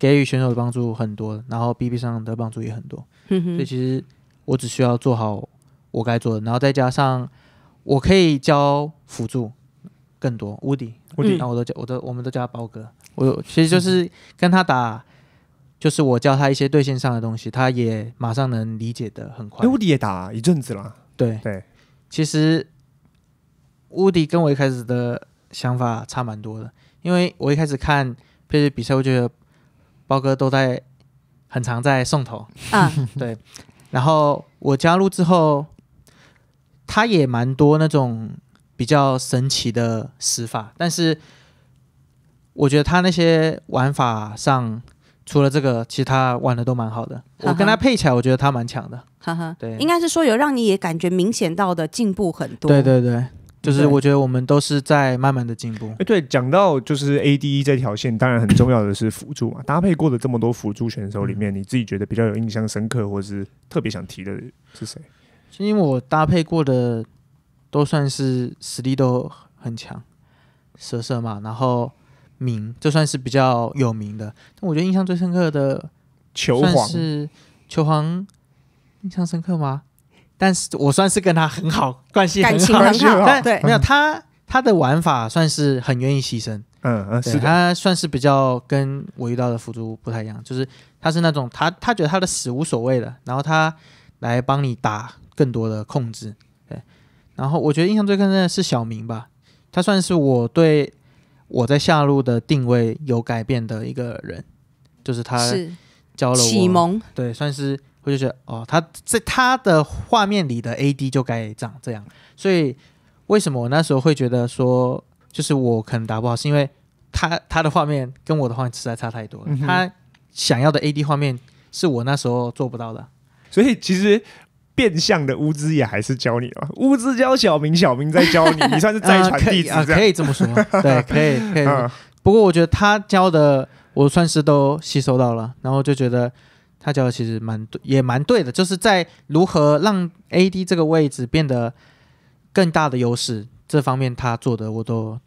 给予选手的帮助很多，然后 B B 上的帮助也很多，所以其实我只需要做好我该做的，然后再加上。我可以教辅助更多，乌迪，乌迪，那我都教，我都，我们都叫他包哥。我其实就是跟他打，就是我教他一些对线上的东西，他也马上能理解的很快。哎，乌迪也打一阵子了，对对。其实乌迪跟我一开始的想法差蛮多的，因为我一开始看配瑞比赛，我觉得包哥都在很常在送头，嗯，对。然后我加入之后。他也蛮多那种比较神奇的死法，但是我觉得他那些玩法上，除了这个，其他玩的都蛮好的。我跟他配起来，我觉得他蛮强的。
哈哈，对，应该是说有让你也感觉明显到的进步很多。对对对，
就是我觉得我们都是在慢慢的进步。
哎，对，讲到就是 A D E 这条线，当然很重要的是辅助嘛。搭配过的这么多辅助选手里面，你自己觉得比较有印象深刻，或者是特别想提的是谁？
因为我搭配过的都算是实力都很强，蛇蛇嘛，然后明，这算是比较有名的。但我觉得印象最深刻的球皇是球皇，印象深刻吗？但是我算是跟他很好关系，感情很好，但没有他他的玩法算是很愿意牺牲。
嗯嗯，是他
算是比较跟我遇到的辅助不太一样，就是他是那种他他觉得他的死无所谓的，然后他来帮你打。更多的控制，对。然后我觉得印象最深刻的是小明吧，他算是我对我在下路的定位有改变的一个人，就是他教了我启蒙，对，算是我就觉得哦，他在他的画面里的 AD 就该长这样，所以为什么我那时候会觉得说，就是我可能打不好，是因为他他的画面跟我的画面实在差太多，了，他想要的 AD 画面是
我那时候做不到的，所以其实。变相的乌兹也还是教你了，乌兹教小明，小明在教你，你算是再传弟子可以这么说。对，可以，可以。
不过我觉得他教的我算是都吸收到了，然后就觉得他教的其实蛮对，也蛮对的，就是在如何让 AD 这个位置变得更大的优势这方面，他做的我都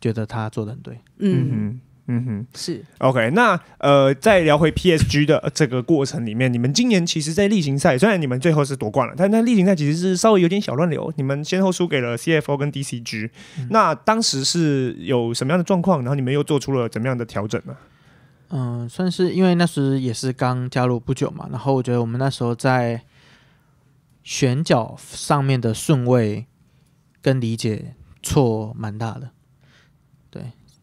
觉得他做的很对。
嗯。嗯哼，是
OK。那呃，再聊回 PSG 的这个过程里面，你们今年其实，在例行赛，虽然你们最后是夺冠了，但那例行赛其实是稍微有点小乱流。你们先后输给了 CFO 跟 DCG，那当时是有什么样的状况？然后你们又做出了怎么样的调整呢？
嗯，算是因为那时也是刚加入不久嘛，然后我觉得我们那时候在选角上面的顺位跟理解错蛮大的。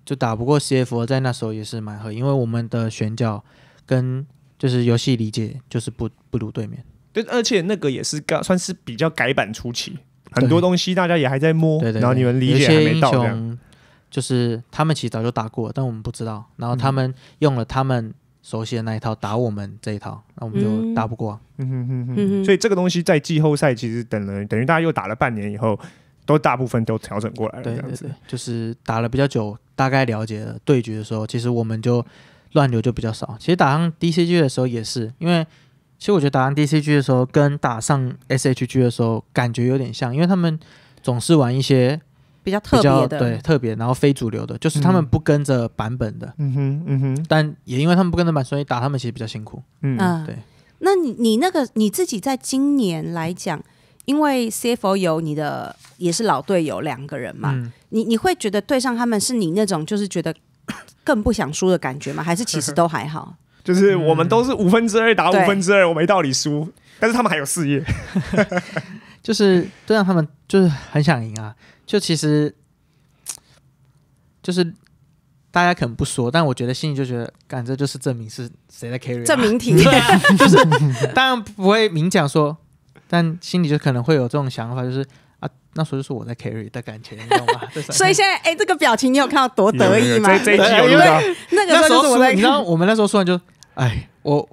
就打不过 CF，在那时候也是蛮合，因为我们的选角跟就是游戏理解就是不不如对面。
对，而且那个也是刚算是比较改版初期，很多东西大家也还
在摸。对对。然后你们理解还没到。就是他们其实早就打过了，但我们不知道。然后他们用了他们熟悉的那一套打我们这一套，
那我们就打不过。嗯哼哼哼。所以这个东西在季后赛其实等了等于大家又打了半年以后。都大部分都调整过来了，这样子就是打了比较久，大概了
解了对局的时候，其实我们就乱流就比较少。其实打上 DCG 的时候也是，因为其实我觉得打上 DCG 的时候跟打上 SHG 的时候感觉有点像，因为他们总是玩一些
比较特别的，对
特别，然后非主流的，就是他们不跟着版本的。嗯哼，嗯哼，但也因为他们不跟着版，所以打他们其实比较辛苦。嗯，对。
那你你那个你自己在今年来讲？因为 CFO 有你的也是老队友两个人嘛，你你会觉得对上他们是你那种就是觉得更不想输的感觉吗？还是其实都还好？
就是我们都是五分之二打五分之二，我没道理输，但是他们还有事业，
就是对上他
们就是很想赢啊！就其实就是大家可能不说，但我觉得心里就觉得，感觉就是证明是谁在 carry，证明题，就是当然不会明讲说。但心里就可能会有这种想法，就是啊，那时候就是我在 carry 的感情，你懂吗？所以现
在哎，这个表情你有看到多得意吗？因为那个时候你知道
我们那时候说完就哎，我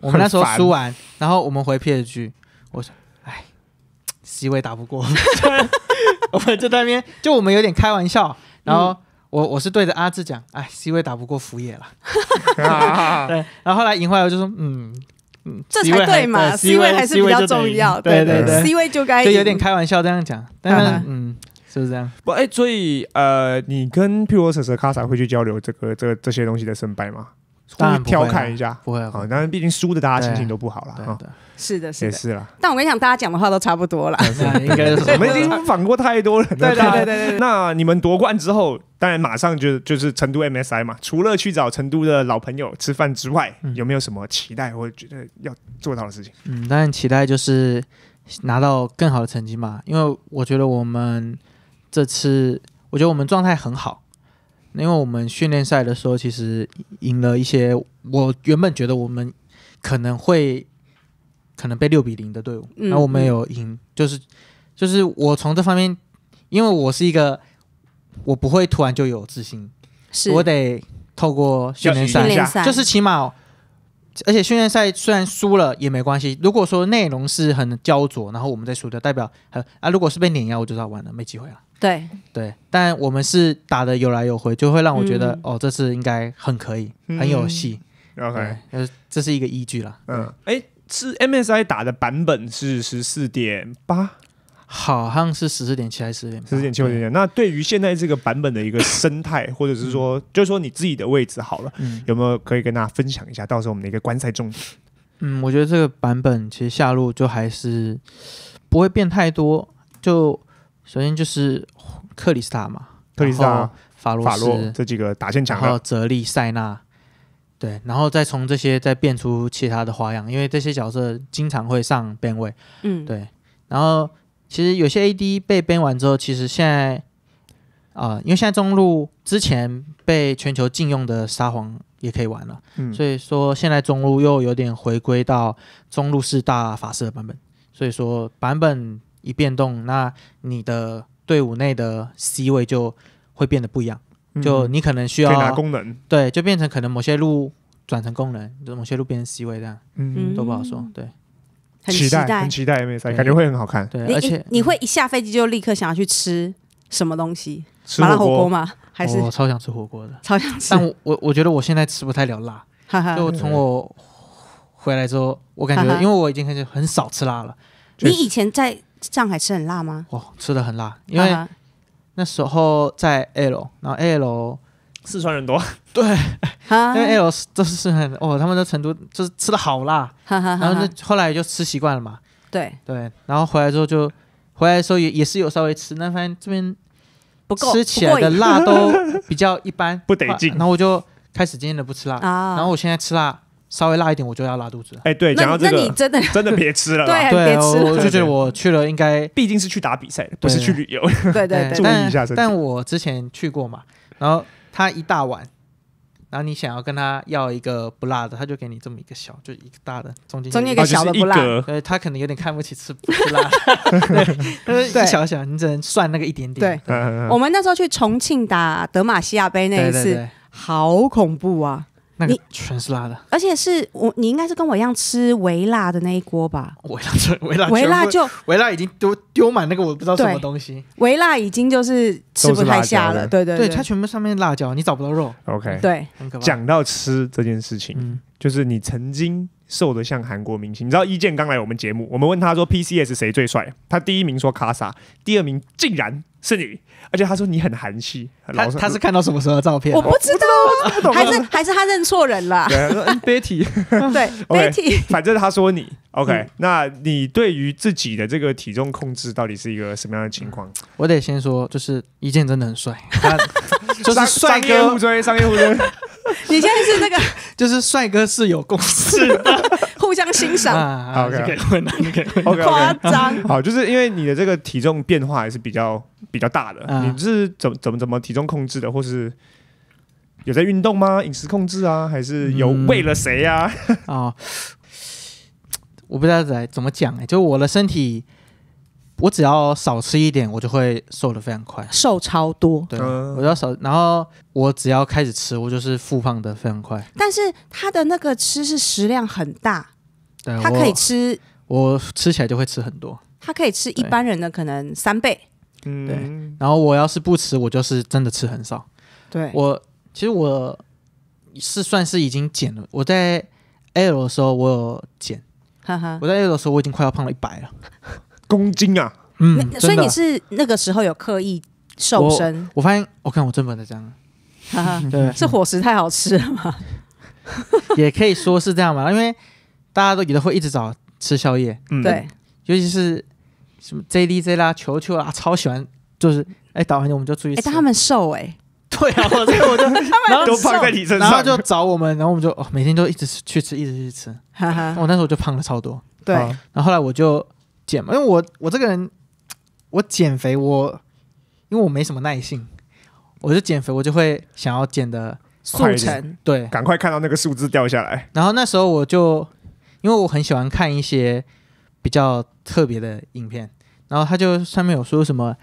我们那时候输完，然后我们回 P S G，我说，哎，C 位打不过，我们就那边就我们有点开玩笑，然后我我是对着阿志讲，哎，C 位打不过福野了，对，然后后来赢回来我就说嗯。嗯，这才对嘛，C 位还是比较重要，
对对对，C 位就该。就有点开
玩笑这样讲，但
嗯，是不是这样？不，哎，所以呃，你跟譬如说蛇卡萨会去交流这个、这这些东西的胜败吗？会调侃一下，不会啊？那毕竟输的大家心情都不好了啊。是的，是的，是了，
但我跟你讲，大家讲的话都差不多了，是应该是我们已经
访过太多了，对对对对对对。那你们夺冠之后，当然马上就就是成都 MSI 嘛，除了去找成都的老朋友吃饭之外，有没有什么期待或者觉得要做到的事情？
嗯，当然期待就是拿到更好的成绩嘛，因为我觉得我们这次，我觉得我们状态很好，因为我们训练赛的时候其实赢了一些，我原本觉得我们可能会。可能被六比零的队伍，那我们有赢，就是就是我从这方面，因为我是一个我不会突然就有自信，我得透过训练赛，就是起码，而且训练赛虽然输了也没关系。如果说内容是很焦灼，然后我们再输掉，代表啊，如果是被碾压，我就知道完了，没机会了。对对，但我们是打的有来有回，就会让我觉得哦，这次应该很可以，很有戏。OK，呃，这是一个依据了。嗯，
哎。是 MSI 打的版本是十四点八，好像是十四点七还是十四点十四点七？那对于现在这个版本的一个生态，或者是说，就是说你自己的位置好了，嗯、有没有可以跟大家分享一下？到时候我们的一个观赛重点。嗯，我觉得这个版本其实下路就还是不会变太多。
就首先就是克里斯塔嘛，克里斯塔、法洛、法洛这几个打线强，还有泽丽、塞纳。对，然后再从这些再变出其他的花样，因为这些角色经常会上变位。嗯，对。然后其实有些 AD 被编完之后，其实现在啊，因为现在中路之前被全球禁用的沙皇也可以玩了，所以说现在中路又有点回归到中路四大法师的版本。所以说版本一变动，那你的队伍内的 C 位就会变得不一样。就你可能需要功能，对，就变成可能某些路转成功能，就某些路变成 C 位这样，嗯，都不好说，对。很期待，很期待，没有感觉会很好看，对。而且
你会一下飞机就立刻想要去吃什么东西？吃火锅吗？还是我超想吃火锅的，超想吃。但
我我觉得我现在吃不太了辣，就从我回来之后，我感觉因为我已经开始很少吃辣了。
你以前在上海吃很辣吗？哦，
吃的很辣，因为。那时候在 L，然后 L 四川人多，对，因为 L 都是四川人哦，他们在成都就是吃的好辣，然后那后来就吃习惯了嘛，对对，然后回来之后就回来的时候也也是有稍微吃，但发现这边不够，吃起来的辣都比较一般，不得劲，然后我就开始渐渐的不吃辣，然后我现在吃辣。稍微辣一点我就要拉肚子。
哎，对，讲到这个，真的 真的别吃了，对，别吃。我就觉得我去了应该，毕竟是去打比
赛，不是去旅游。对对，注意一下。但我之前去过嘛，然后他一大碗，然后你想要跟他要一个不辣的，他就给你这么一个小，就一个大的，中间中间一个小的不辣。对他可能有点看不起吃不辣，但 是小小，你只能算那个一点点。对，
我们那时候去重庆打德玛西亚杯那一次，好恐怖啊！你
全是辣的，
而且是我，你应该是跟我一样吃微辣的那一锅吧？我像吃
微辣，微辣就微辣已经丢丢满那个，我不知道什么东西。
微辣已经就是吃不太下了，对对对，它
全部上面辣椒，你找不到
肉。OK，对，讲到吃这件事情，就是你曾经。瘦得像韩国明星，你知道一健刚来我们节目，我们问他说 P C S 谁最帅，他第一名说卡萨，第二名竟然是你，而且他说你很韩气，他他是看到
什么时候的照片？我不
知
道啊，还是还是他认错人了？
对，Betty，对 Betty，反正他说你，OK，那你对于自己的这个体重控制到底是一个什么样的情况？我得先说，就
是一健真的很帅，
就是帅哥互追，商业互追。
你现在是那个，就是帅哥是有共识，互相欣赏。O K，可以问可以夸张，
好，就是因为你的这个体重变化还是比较比较大的。你是怎么怎么怎么体重控制的，或是有在运动吗？饮食控制啊，还是有为了谁呀？啊，
我不知道怎怎么讲哎，就我的身体。我只要少吃一点，我就会瘦的非常快，瘦超多。对，我要少，然后我只要开始吃，我就是复胖的非常快。
但是他的那个吃是食量很大，
他可以吃，我吃起来就会吃很多。
他可以吃一般人的可能三倍。
嗯，对。然后我要是不吃，我就是真的吃很少。对，我其实我是算是已经减了。我在 L 的时候我有减，我在 L 的时候我已经快要胖了一百了。公斤啊，
嗯，所以你是那个时候有刻意瘦身？
我发现，我看我正样，
哈哈，对，是伙食太好吃吗？
也可以说是这样嘛，因为大家都有的会一直找吃宵夜，嗯，对，尤其是什么 J D Z 啦、球球啊，超喜欢，就是哎，导、完我们就出去，但
他们瘦哎，对啊，所以我就 他们都胖在你身上，然后就
找我们，然后我们就哦，每天都一直去吃，一直去吃，哈哈，我那时候就胖了超多，对，然后后来我就。减嘛，因为我我这个人，我减肥我，因为我没什么耐性，我就减肥我就会想要减的速成，对，赶快看到那个数字掉下来。然后那时候我就，因为我很喜欢看一些比较特别的影片，然后他就上面有说什么，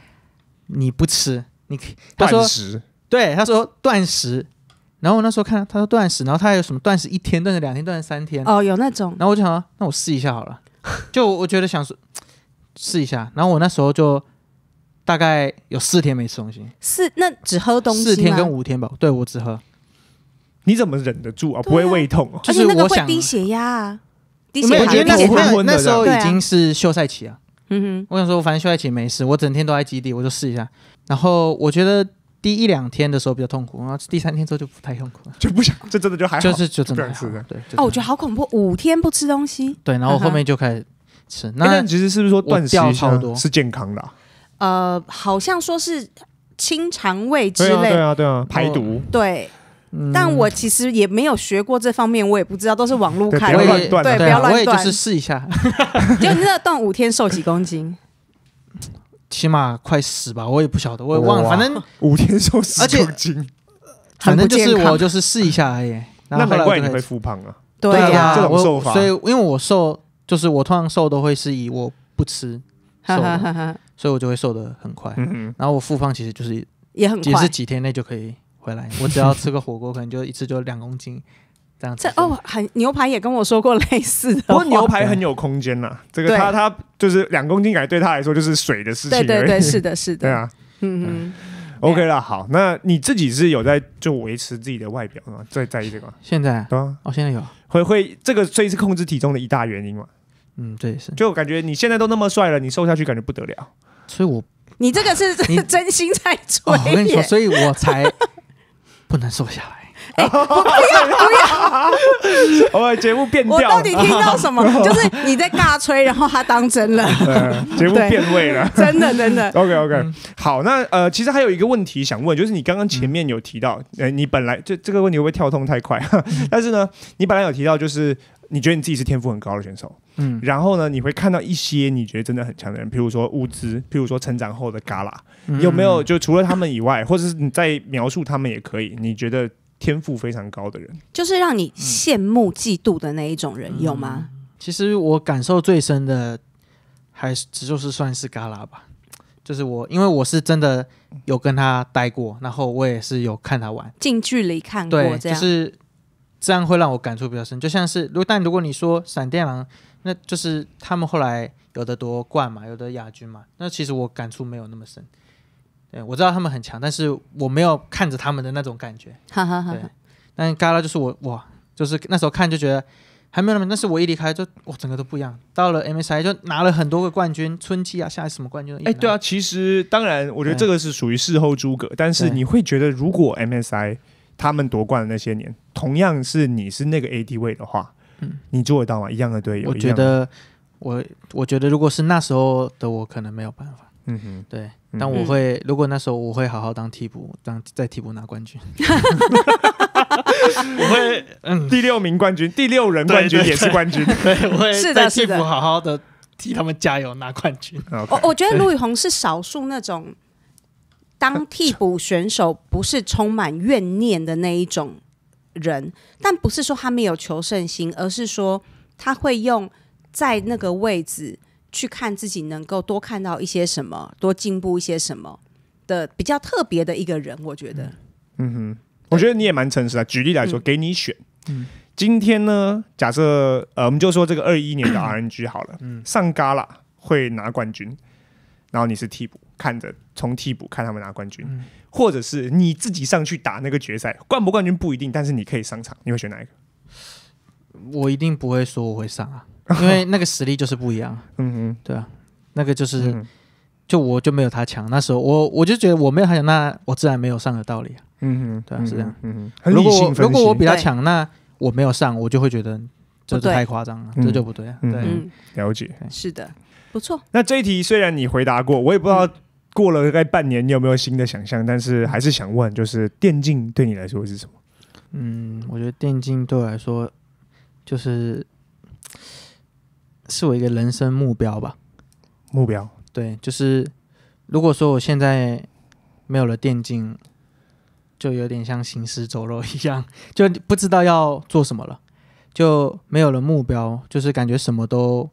你不吃，你他说断食，对，他说断食。然后我那时候看他说断食，然后他还有什么断食一天断食两天断食三天哦有那种，然后我就想那我试一下好了，就我觉得想说。试一下，然后我那时候就大概有四天没吃东西，四那只喝东西，四天跟五天吧。对我只喝，你怎么忍得住啊？不会胃痛啊？就是那个会低
血压啊？血压。我觉得那昏昏那时候已经
是休赛期啊，嗯哼，我想说，反正休赛期没事，我整天都在基地，我就试一下。然后我觉得第一两天的时候比较痛苦，然后第三天之
后就不太痛苦了，就不想，这真的就还好，就是就真的还好，对。哦，我
觉得好恐怖，五天不吃东西，对，然后后面就
开始。那其实是不是说断食超多是健康的？
呃，好像说是清肠胃之类，对啊，对啊，排毒。对，但我其实也没有学过这方面，我也不知道，都是网络看的。对，不要乱断，是试一下。就那断五天瘦几公斤？
起码快十吧，我也不晓得，我也忘了。反正五天瘦
十公斤，反正就是我就是试
一下而已。那难怪你会复胖啊？对呀，这种瘦法，所以因为我瘦。就是我通常瘦都会是以我不吃 瘦，所以我就会瘦的很快。然后我复胖其实就是也很快，也是几天内就可以回来。我只要吃
个火锅，可能就一次就两公斤这样子。
这哦，很牛排也跟我说过类似的。不过牛排很
有空间呐，这个他他就是两公斤感觉对他来说就是水的事情。对对对，是的是的。对啊，嗯嗯，OK 了。好，那你自己是有在就维持自己的外表吗？在在意这个？
现在对啊，哦，现在有
会会这个，所以是控制体重的一大原因嘛。嗯，对，是就感觉你现在都那么帅了，你瘦下去感觉不得了，所以我
你这个是 真心在吹。我跟你说，所以我
才 不能瘦下来。哎，不要不要，我节目变调我到底听到什么？就是
你在尬吹，然后他当真了，
节目变味了，真的真的。OK OK，好，那呃，其实还有一个问题想问，就是你刚刚前面有提到，呃，你本来这这个问题会不会跳通太快？但是呢，你本来有提到就是。你觉得你自己是天赋很高的选手，嗯，然后呢，你会看到一些你觉得真的很强的人，譬如说乌兹，譬如说成长后的嘎啦，有没有？就除了他们以外，或者是你在描述他们也可以。你觉得天赋非常高的人，
就是让你羡慕嫉妒的那一种人，有吗？
其实我感受最深的还是就是算是嘎啦吧，就是我因为我是真的有跟他待过，然后我也是有看他玩，
近距离看过，对，就是。
这样会让我感触比较深，就像是如但如果你说闪电狼，那就是他们后来有的夺冠嘛，有的亚军嘛，那其实我感触没有那么深。对，我知道他们很强，但是我没有看着他们的那种感觉。哈哈。对，但 Gala 就是我哇，就是那时候看就觉得还没有那么，但是我一离开就哇，整个都不一样。到了 MSI 就拿了很多个冠军，春季啊，现在什么冠军都哎，对
啊，其实当然我觉得这个是属于事后诸葛，但是你会觉得如果 MSI 他们夺冠的那些年，同样是你是那个 AD 位的话，嗯，你做得到吗？一样的队友，我觉得，我我觉得，如果是那时候的我，可能没有办法。嗯
哼，
对，但我会，如果那时候我会好好当替补，当在替补拿冠军，
我会第六名冠军，第六人冠军也是冠军，对，我会是的，是的，好好的替他们加油拿冠军。我我觉得卢
宇宏是少数那种。当替补选手不是充满怨念的那一种人，但不是说他没有求胜心，而是说他会用在那个位置去看自己能够多看到一些什么，多进步一些什么的比较特别的一个人。我觉得，
嗯哼，我觉得你也蛮诚实的。举例来说，给你选，嗯，今天呢，假设呃，我们就说这个二一年的 RNG 好了，嗯，上咖啦会拿冠军，然后你是替补。看着从替补看他们拿冠军，或者是你自己上去打那个决赛，冠不冠军不一定，但是你可以上场。你会选哪一个？我一定不会说我会上啊，
因为那个实力就是不一样。嗯嗯，对啊，那个就是就我就没有他强。那时候我我就觉得我没有他强，那我自然没有上的道理啊。嗯哼，对啊，是这样。嗯嗯，如果如果我比他强，那我没有上，我就会觉得这太夸张了，这就不
对了。对，了解，是的，不错。那这一题虽然你回答过，我也不知道。过了大概半年，你有没有新的想象？但是还是想问，就是电竞对你来说是什么？嗯，我觉得电竞对我来说就是
是我一个人生目标吧。目标对，就是如果说我现在没有了电竞，就有点像行尸走肉一样，就不知道要做什么了，就没有了目标，就是感觉什么都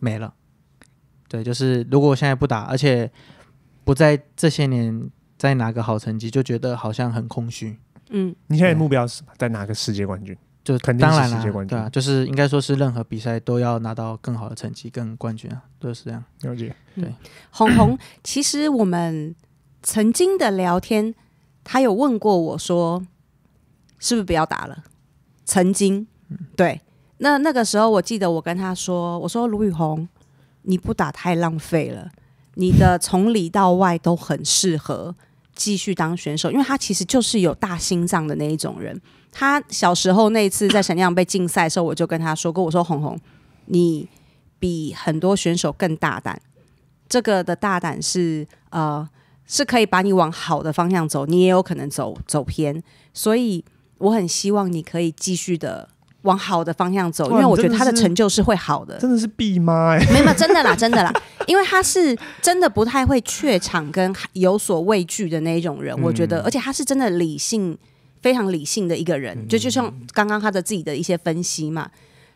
没了。对，就是如果我现在不打，而且不在这些年再拿个好成绩，就觉得好像很空虚。
嗯，你现在目标是在拿个世界冠军，就肯定是世界冠军，对啊，就是
应该说是任何比赛都要拿到更好的成绩，更冠军啊，都是这样。了解，
对。红红，其实我们曾经的聊天，他有问过我说，是不是不要打了？曾经，对，那那个时候我记得我跟他说，我说卢雨红。你不打太浪费了，你的从里到外都很适合继续当选手，因为他其实就是有大心脏的那一种人。他小时候那一次在沈阳被禁赛的时候，我就跟他说过，我说：“红红，你比很多选手更大胆，这个的大胆是呃是可以把你往好的方向走，你也有可能走走偏，所以我很希望你可以继续的。”往好的方向走，因为我觉得他的成就是会好的。真的是闭麦。没有，真的啦，真的啦，因为他是真的不太会怯场跟有所畏惧的那种人，我觉得，而且他是真的理性，非常理性的一个人，就就像刚刚他的自己的一些分析嘛，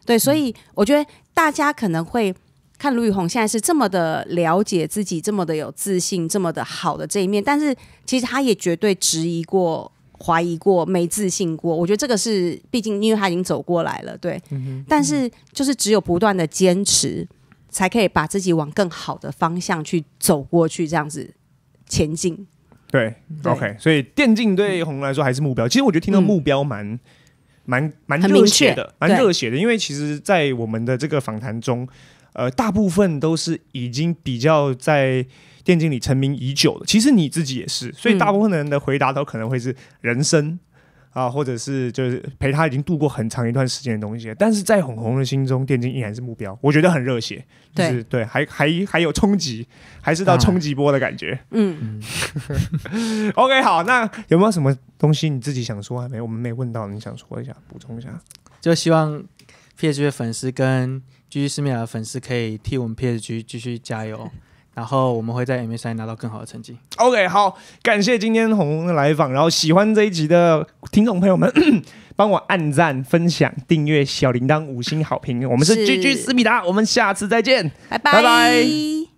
对，所以我觉得大家可能会看卢宇红现在是这么的了解自己，这么的有自信，这么的好的这一面，但是其实他也绝对质疑过。怀疑过，没自信过，我觉得这个是，毕竟因为他已经走过来了，对。嗯但是就是只有不断的坚持，才可以把自己往更好的方向去走过去，这样子前进。
对，OK。所以电竞对红来说还是目标。其实我觉得听到目标蛮、蛮、蛮热血的，蛮热血的。因为其实，在我们的这个访谈中，呃，大部分都是已经比较在。电竞里成名已久的，其实你自己也是，所以大部分人的回答都可能会是人生啊，或者是就是陪他已经度过很长一段时间的东西。但是在红红的心中，电竞依然是目标。我觉得很热血，对对，还还还有冲击，还是到冲击波的感觉。嗯嗯。OK，好，那有没有什么东西你自己想说？还没我们没问到，你想说一下，补充一下。就希
望 PSG 粉丝跟 G 斯密尔的粉丝可以替我们 PSG 继续加油。然后我们会在
M S I 拿到更好的成绩。OK，好，感谢今天红红的来访。然后喜欢这一集的听众朋友们，帮我按赞、分享、订阅小铃铛、五星好评。我们是居居思密达，我们下次再见，拜拜拜拜。